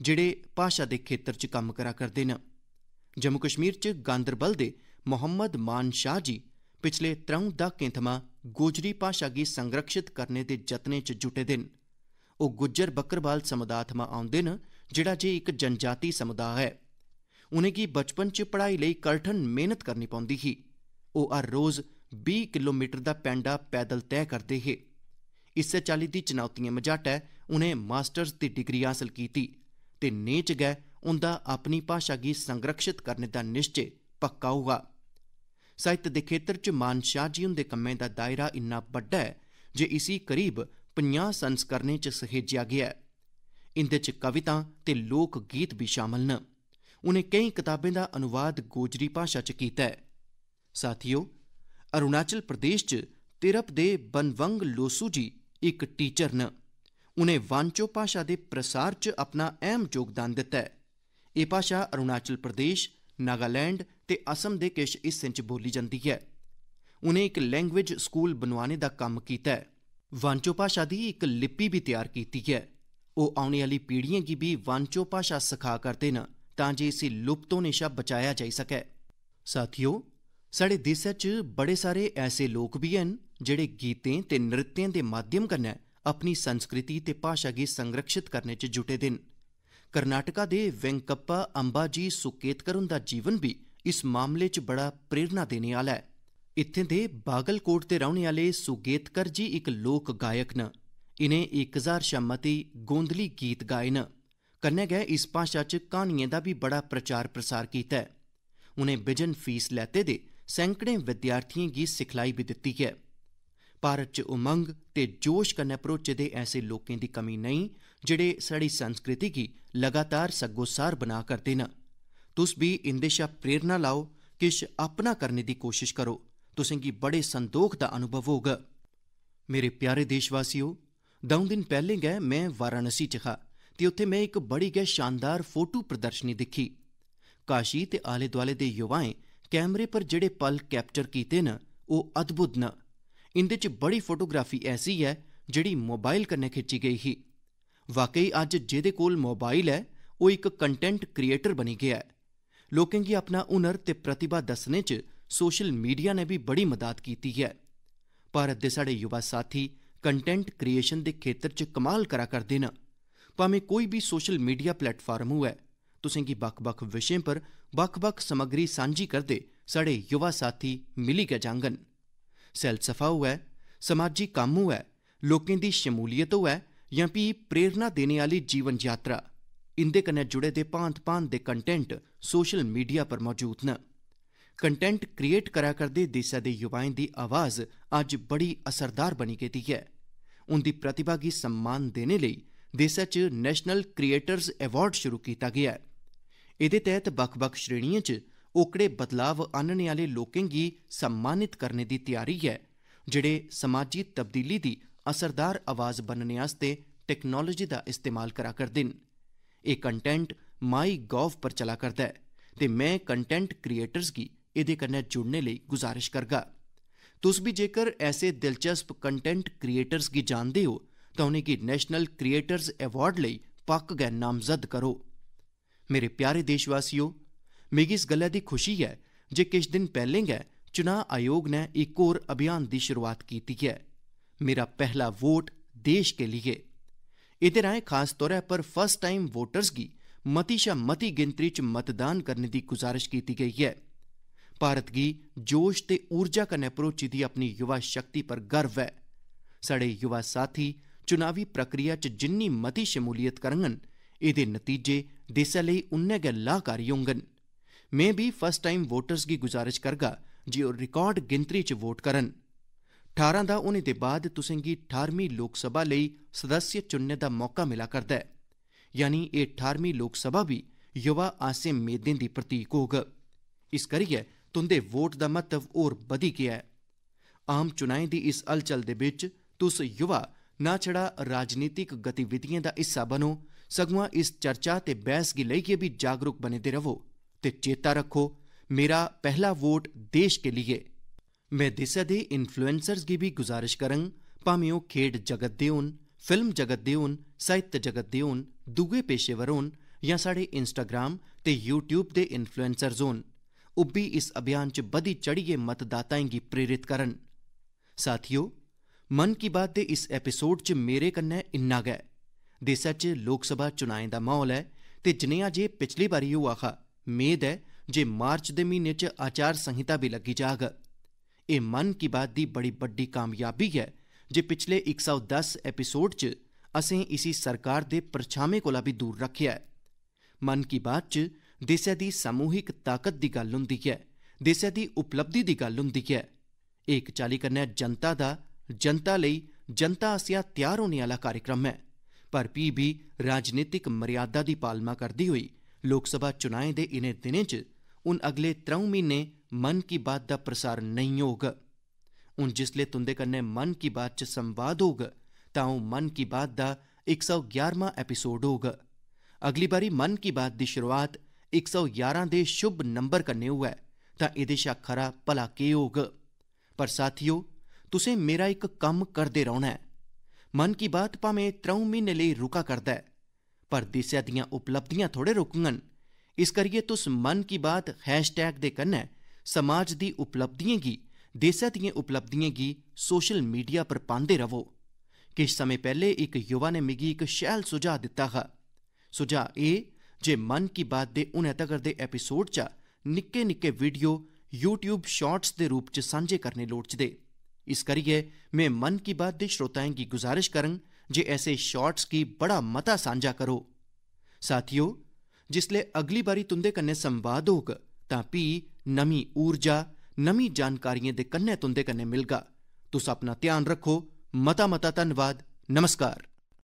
ਜਿਹੜੇ ਭਾਸ਼ਾ ਦੇ ਖੇਤਰ 'ਚ ਕੰਮ ਕਰਾ ਕਰਦੇ ਨੇ ਜੰਮੂ ਕਸ਼ਮੀਰ 'ਚ ਗਾਂਦਰਬਲ ਦੇ ਮੁਹੰਮਦ ਮਾਨ ਸ਼ਾਹ ਜੀ ਪਿਛਲੇ 3 ਦਹਾਕੇ ਥਮਾਂ ਗੁਜਰੀ ਭਾਸ਼ਾ ਗੀ ਸੰਰਕਸ਼ਿਤ ਕਰਨੇ ਦੇ ਯਤਨੇ ਚ ਜੁਟੇ ਦਿਨ ਉਹ ਗੁੱਜਰ ਬੱਕਰਵਾਲ ਸਮੁਦਾਇ ਥਮਾਂ ਆਉਂਦੇ ਨ ਜਿਹੜਾ ਜੀ ਇੱਕ ਜਨਜਾਤੀ ਸਮੁਦਾਇ ਹੈ ਉਹਨੇ ਕੀ ਬਚਪਨ ਚ ਪੜ੍ਹਾਈ ਲਈ ਕਲਠਨ ਮਿਹਨਤ ਕਰਨੀ ਪਉਂਦੀ ਸੀ ਉਹ ਹਰ ਰੋਜ਼ 20 ਕਿਲੋਮੀਟਰ ਦਾ ਪੈਂਡਾ ਪੈਦਲ ਤੈਅ ਕਰਦੇ ਹੇ ਇਸੇ ਚਾਲੀ ਦੀ ਚੁਣੌਤੀਆਂ ਮਝਾਟਾ ਉਹਨੇ ਮਾਸਟਰਸ ਦੀ ਡਿਗਰੀ ਹਾਸਲ ਕੀਤੀ ਤੇ ਨੇਚ ਗਏ ਉਹਦਾ ਆਪਣੀ ਭਾਸ਼ਾ ਗੀ ਸੰਰਕਸ਼ਿਤ ਕਰਨ ਦਾ ਨਿਸ਼ਚੇ ਪੱਕਾ ਹੋਗਾ ਸਾਹਿਤ ਦੇ ਖੇਤਰ 'ਚ ਮਾਨਸ਼ਾ ਜੀ ਹੁੰਦੇ ਕੰਮੇ ਦਾ ਦਾਇਰਾ ਇੰਨਾ ਵੱਡਾ ਹੈ ਜੇ ਇਸੇ ਕਰੀਬ 50 ਸੰਸਕਰਣੇ 'ਚ ਸਹੇਜਿਆ ਗਿਆ ਹੈ ਇੰਦੇ 'ਚ ਕਵਿਤਾ ਤੇ ਲੋਕ ਗੀਤ ਵੀ ਸ਼ਾਮਲ ਨੇ ਉਹਨੇ ਕਈ ਕਿਤਾਬਾਂ ਦਾ ਅਨੁਵਾਦ ਗੋਜਰੀ ਭਾਸ਼ਾ 'ਚ ਕੀਤਾ ਹੈ ਸਾਥੀਓ ਅਰੁਣਾਚਲ ਪ੍ਰਦੇਸ਼ 'ਚ ਤਿਰਪ ਦੇ ਬਨਵੰਗ ਲੋਸੂ ਜੀ ਇੱਕ ਟੀਚਰ ਨੇ ਉਹਨੇ ਵਾਂਚੋ ਭਾਸ਼ਾ ਦੇ ਪ੍ਰਸਾਰ 'ਚ ਆਪਣਾ ਅਹਿਮ ਯੋਗਦਾਨ ਦਿੱਤਾ ਹੈ। ਇਹ ਭਾਸ਼ਾ ਅਰੁਣਾਚਲ ਪ੍ਰਦੇਸ਼, ਨਾਗਾਲੈਂਡ ਤੇ ਅਸਮ ਦੇ ਕਿਸ਼ ਇਸ 'ਚ ਬੋਲੀ ਜਾਂਦੀ ਹੈ। ਉਹਨੇ ਇੱਕ ਲੈਂਗੁਏਜ ਸਕੂਲ ਬਣਵਾਣੇ ਦਾ ਕੰਮ ਕੀਤਾ ਹੈ। ਵਾਂਚੋ ਭਾਸ਼ਾ ਦੀ ਇੱਕ ਲਿਪੀ ਵੀ ਤਿਆਰ ਕੀਤੀ ਹੈ। ਉਹ ਆਉਣ ਵਾਲੀ ਪੀੜ੍ਹੀਆਂ ਕੀ ਵੀ ਵਾਂਚੋ ਭਾਸ਼ਾ ਸਿਖਾ ਕਰਦੇ ਨੇ ਤਾਂ ਜੇ ਇਸੇ ਲੁਪਤੋਂ ਨਿਸ਼ਾ ਬਚਾਇਆ ਜਾ ਸਕੇ। ਸਾਥੀਓ ਸਾਡੇ ਦੇਸ਼ 'ਚ ਬੜੇ ਸਾਰੇ ਐਸੇ ਲੋਕ ਵੀ ਹਨ ਜਿਹੜੇ ਗੀਤਾਂ ਤੇ ਨ੍ਰਿਤਿਆਂ ਦੇ ਮਾਧਿਅਮ ਕਨੇ ਆਪਣੀ ਸੰਸਕ੍ਰਿਤੀ ਤੇ ਭਾਸ਼ਾ ਦੀ ਸੰਰਕਸ਼ਿਤ ਕਰਨੇ 'ਚ ਜੁਟੇ ਦਿਨ। ਕਰਨਾਟਕਾ ਦੇ ਵੈਂਕੱਪਾ ਅੰਬਾਜੀ ਸੁਕੇਤਕਰਨ ਦਾ ਜੀਵਨ ਵੀ ਇਸ ਮਾਮਲੇ 'ਚ ਬੜਾ ਪ੍ਰੇਰਣਾ ਦੇਣ ਵਾਲਾ ਹੈ ਇੱਥੇ ਦੇ ਬਾਗਲਕੋਟ ਤੇ ਰਹਿਣ ਵਾਲੇ ਸੁਗੇਤਕਰ ਜੀ ਇੱਕ ਲੋਕ ਗਾਇਕ ਨ ਇਹਨੇ 1000 ਸ਼ਮਤੀ ਗੋਂਦਲੀ ਗੀਤ ਗਾਏ ਨ ਕੰਨੇ ਗਏ ਇਸ ਭਾਸ਼ਾ 'ਚ ਕਹਾਣੀਆਂ ਦਾ ਵੀ ਬੜਾ ਪ੍ਰਚਾਰ ਪ੍ਰਸਾਰ ਕੀਤਾ ਹੈ ਉਹਨੇ ਵਿਜਨ ਫੀਸ ਲੈਤੇ ਦੇ ਸੈਂਕੜੇ ਵਿਦਿਆਰਥੀਆਂ ਦੀ ਸਿਖਲਾਈ ਵੀ ਦਿੱਤੀ ਹੈ ਭਾਰਤ 'ਚ ਉਮੰਗ ਤੇ ਜੋਸ਼ ਕੰਨੇ ਪਰੋਚੇ ਦੇ ਐਸੇ ਲੋਕਾਂ ਦੀ ਕਮੀ ਨਹੀਂ जेहड़े स्हाड़ी संस्कृति गी लगातार सग्गोसार बना करदे न तुस बी इंदे शा प्रेरणा लैओ किश अपना करने दी कोशश करो तुसेंगी बड़े संदोख दा अनुभव होग मेरे प्यारे देशवासियो द'ऊं दिन पैह्लें गै मैं वाराणसी च हा ते उत्थे मैं इक बड़ी गै शानदार फोटो प्रदर्शनी दिक्खी काशी ते आले दोआले दे युवाएं कैमरे पर जेहड़े पल कैप्चर कीते न ओह् अद्भुत न इंदे च बड़ी फोटोग्राफी ऐसी ऐ जेहड़ी मोबाइल कन्नै खिच्ची गेई ही ਵਾਕਈ ਅੱਜ ਜਿਹਦੇ ਕੋਲ ਮੋਬਾਈਲ ਹੈ ਉਹ ਇੱਕ ਕੰਟੈਂਟ ਕ੍ਰੀਏਟਰ ਬਣ ਗਿਆ ਹੈ ਲੋਕਾਂ ਕੀ ਆਪਣਾ ਹੁਨਰ ਤੇ ਪ੍ਰਤਿਭਾ ਦੱਸਣੇ ਚ ਸੋਸ਼ਲ ਮੀਡੀਆ ਨੇ ਵੀ ਬੜੀ ਮਦਦ ਕੀਤੀ ਹੈ ਭਾਰਤ ਦੇ ਸਾਡੇ ਯੁਵਾ ਸਾਥੀ ਕੰਟੈਂਟ ਕ੍ਰੀਏਸ਼ਨ ਦੇ ਖੇਤਰ ਚ ਕਮਾਲ ਕਰਾ ਕਰਦੇ ਨੇ ਭਾਵੇਂ ਕੋਈ ਵੀ ਸੋਸ਼ਲ ਮੀਡੀਆ ਪਲੇਟਫਾਰਮ ਹੋਵੇ ਤੁਸੀਂ ਕੀ ਬੱਕ-ਬੱਕ ਵਿਸ਼ੇ ਪਰ ਬੱਕ-ਬੱਕ ਸਮਗਰੀ ਸਾਂਝੀ ਕਰਦੇ ਸਾਡੇ ਯੁਵਾ ਸਾਥੀ ਮਿਲੀ ਕੇ ਜਾਂਗਨ ਸੈਲਸਫਾ ਹੋਵੇ ਸਮਾਜੀ ਕੰਮ ਹੋਵੇ ਲੋਕਾਂ ਦੀ ਸ਼ਮੂਲੀਅਤ ਹੋਵੇ ਜਾਂ ਵੀ ਪ੍ਰੇਰਣਾ ਦੇਣ ਵਾਲੀ ਜੀਵਨ ਯਾਤਰਾ ਇੰਦੇ ਕਨੇ ਜੁੜੇ ਦੇ ਭਾਂਤ-ਭਾਂਤ ਦੇ ਕੰਟੈਂਟ ਸੋਸ਼ਲ ਮੀਡੀਆ ਪਰ ਮੌਜੂਦ ਨੇ ਕੰਟੈਂਟ ਕ੍ਰੀਏਟ ਕਰਾ ਕਰਦੇ ਦੇਸ਼ਾਂ ਦੇ ਯੁਵਾਈਂ ਦੀ ਆਵਾਜ਼ ਅੱਜ ਬੜੀ ਅਸਰਦਾਰ ਬਣੀ ਗਈ ਹੈ ਦੀ ਪ੍ਰਤਿਭਾ ਕੀ ਸਨਮਾਨ ਦੇਣ ਲਈ ਦੇਸ਼ਾਂ 'ਚ ਨੈਸ਼ਨਲ ਕ੍ਰੀਏਟਰਸ ਅਵਾਰਡ ਸ਼ੁਰੂ ਕੀਤਾ ਗਿਆ ਹੈ ਇਹਦੇ ਤਹਿਤ ਬਖ-ਬਖ ਸ਼੍ਰੇਣੀਆਂ 'ਚ ਓਕੜੇ ਬਦਲਾਵ ਆਨਣ ਵਾਲੇ ਲੋਕਾਂ ਕੀ ਸਨਮਾਨਿਤ ਕਰਨ ਦੀ ਤਿਆਰੀ ਹੈ ਜਿਹੜੇ ਸਮਾਜੀ ਤਬਦੀਲੀ ਦੀ असरदार अवाज बनने आस्तै टेक्नोलोजी दा इस्तेमाल करा करदे न एह् कंटैंट माई गोव पर चला करदा ऐ ते मैं कंटैंट क्रिएटर्स गी एह्दे कन्नै जुड़ने लेई गुजारश करगा तुस बी जेकर ऐसे दिलचस्प कंटैंट क्रिएटर्स गी जानदे ओ तां उनेंगी नेशनल क्रिएटर्स अवार्ड लेई पक्क गै नामजद करो मेरे प्यारे देशवासियो मिगी इस गल्लै दी खुशी ऐ जे किश दिन पैह्लें गै चुनां आयोग नै इक होर अभियान दी शुरुआत कीती ऐ ਮੇਰਾ ਪਹਿਲਾ ਵੋਟ ਦੇਸ਼ ਕੇ ਲਈ ਇਹਦੇ ਰਾਹੀਂ ਖਾਸ ਤੌਰ ਪਰ ਫਸਟ ਟਾਈਮ ਵੋਟਰਸ ਦੀ ਮਤੀਸ਼ਾ ਮਤੀ ਗਿਣਤਰੀ ਚ ਮਤਦਾਨ ਕਰਨ ਦੀ ਗੁਜ਼ਾਰਿਸ਼ ਕੀਤੀ ਗਈ ਹੈ ਭਾਰਤ ਦੀ ਜੋਸ਼ ਤੇ ਊਰਜਾ ਕਨ ਪਰੋਚੀ ਦੀ ਆਪਣੀ ਯੁਵਾ ਸ਼ਕਤੀ ਪਰ ਗਰਵ ਹੈ ਸਾਡੇ ਯੁਵਾ ਸਾਥੀ ਚੁਣਾਵੀ ਪ੍ਰਕਿਰਿਆ ਚ ਜਿੰਨੀ ਮਤੀ ਸ਼ਮੂਲੀਅਤ ਕਰਨਗਨ ਇਹਦੇ ਨਤੀਜੇ ਦੇਸ਼ ਲਈ ਉਨੇ ਗੇ ਲਾਹਕਾਰੀ ਹੋਣਗਨ ਮੈਂ ਵੀ ਫਸਟ ਟਾਈਮ ਵੋਟਰਸ ਦੀ ਗੁਜ਼ਾਰਿਸ਼ ਕਰਗਾ ਜੀ ਉਹ ਰਿਕਾਰਡ ਗਿਣਤਰੀ ਚ ਵੋਟ ਕਰਨ 18 ਦਾ ਉਹਨੇ ਦੇ ਬਾਅਦ ਤੁਸੀਂ ਕੀ 18ਵੀਂ ਲੋਕ ਸਭਾ ਲਈ ਸਦੱਸਯ ਚੁਣਨੇ ਦਾ ਮੌਕਾ ਮਿਲਾ ਕਰਦਾ ਹੈ ਯਾਨੀ ਇਹ 18ਵੀਂ ਲੋਕ ਸਭਾ ਵੀ ਯੁਵਾ ਆਸੇ ਮੇਦਨ ਦੀ ਪ੍ਰਤੀਕ ਹੋਗ ਇਸ ਕਰੀਏ ਤੁੰਦੇ ਵੋਟ ਦਾ ਮਤਵ ਹੋਰ ਵਧੀ ਗਿਆ ਹੈ ਆਮ ਚੁਣਾਈ ਦੀ ਇਸ ਅਲਚਲ ਦੇ ਵਿੱਚ ਤੁਸ ਯੁਵਾ ਨਾ ਛੜਾ ਰਾਜਨੀਤਿਕ ਗਤੀਵਿਧੀਆਂ ਦਾ ਹਿੱਸਾ ਬਣੋ ਸਗੋਂ ਇਸ ਚਰਚਾ ਤੇ ਬਹਿਸ ਦੀ ਲਈ ਵੀ ਜਾਗਰੂਕ ਬਣੇ ਦੇ ਰਹੋ ਤੇ ਚੇਤਾ ਰੱਖੋ ਮੇਰਾ ਪਹਿਲਾ ਵੋਟ ਦੇਸ਼ ਕੇ ਲਈ मैं देसै दे इन्फ्लुएंसर्स गी बी गुजारिश करङ भामें ओह् खेड्ढ जगत दे होन फिल्म जगत दे होन साहित्य जगत दे होन दुए पेशेवर होन यां स्हाड़े इंस्टाग्राम ते यूट्यूब दे इन्फ्लुएंसर्स होन उब्बी इस अभियान च बधी चढ़ियै मतदाताएं गी प्रेरित करन साथियो मन की बात दे इस एपिसोड च मेरे कन्नै इन्ना गै देसै च लोकसभा चुनाएं दा म्हौल ऐ ते जनेहा जे पिछली बारी होआ हा मेद ऐ जे मार्च दे म्हीने च आचार संहिता बी लग्गी जाग ਇਹ ਮਨ ਕੀ ਬਾਤ ਦੀ ਬੜੀ ਵੱਡੀ ਕਾਮਯਾਬੀ ਹੈ ਜੇ ਪਿਛਲੇ 110 ਐਪੀਸੋਡ 'ਚ ਅਸੀਂ ਇਸੀ ਸਰਕਾਰ ਦੇ ਪਰਛਾਵੇਂ ਕੋਲਾ ਵੀ ਦੂਰ ਰੱਖਿਆ ਹੈ ਮਨ ਕੀ ਬਾਤ 'ਚ ਦੇਸ਼ ਦੀ ਸਮੂਹਿਕ ਤਾਕਤ ਦੀ ਗੱਲ ਹੁੰਦੀ ਹੈ ਦੇਸ਼ ਦੀ ਉਪਲਬਧੀ ਦੀ ਗੱਲ ਹੁੰਦੀ ਹੈ ਇੱਕ ਚਾਲੀ ਕਰਨਾ ਜਨਤਾ ਦਾ ਜਨਤਾ ਲਈ ਜਨਤਾ ਅਸਿਆ ਤਿਆਰ ਹੋਣੇ ਵਾਲਾ ਕਾਰਜਕ੍ਰਮ ਹੈ ਪਰ ਵੀ ਰਾਜਨੀਤਿਕ ਮਰਿਆਦਾ ਦੀ ਪਾਲਣਾ ਕਰਦੀ ਹੋਈ ਲੋਕ ਸਭਾ ਚੋਣਾਂ ਦੇ ਇਨੇ ਦਿਨੇ 'ਚ ਉਨ ਅਗਲੇ 3 ਮਹੀਨੇ मन की बात दा प्रसारण नेईं होग हून जिसलै तुंदे कन्नै मन की बात च संवाद होग तां ओह् मन की बात दा इक सौ ञारमां एपिसोड होग अगली बारी मन की बात दी शुरुआत इक सौ ञारां दे शुभ नंबर कन्नै होऐ तां एह्दे शा खरा भला केह् होग पर साथियो तुसें मेरा इक कम्म करदे रौह्ना ऐ मन की बात भामें त्र'ऊं म्हीने लेई रुका करदा ऐ पर देसै दियां उपलब्धियां थोड़े रुकङन इस करियै तुस मन की बात हैशटैग दे कन्नै समाज दी उपलब्धियें गी देसै दियें उपलब्धियें गी सोशल मीडिया पर पांदे रवो किश समें पैहले इक युवा ने मिगी इक शैल सुझाऽ दित्ता हा सुझाऽ एह् जे मन की बात दे हुनै तगर दे एपिसोड चा निक्के निक्के वीडियो YouTube शॉर्ट्स दे रूप च सांझे करने लोड़चदे इस करियै में मन की बात दे श्रोताएं गी गुजारिश करङ जे ऐसे शॉर्ट्स गी बड़ा मता सांझा करो साथियो जिसलै अगली बारी तुंदे कन्नै संवाद होग ਤਾਂ ਵੀ ਨਵੀਂ ਊਰਜਾ ਨਮੀ ਜਾਣਕਾਰੀਆਂ ਦੇ ਕੰਨੇ ਤੁੰਦੇ ਕੰਨੇ ਮਿਲਗਾ ਤੁਸ ਆਪਣਾ ਧਿਆਨ ਰੱਖੋ ਮਤਾ ਮਤਾ ਧੰਨਵਾਦ ਨਮਸਕਾਰ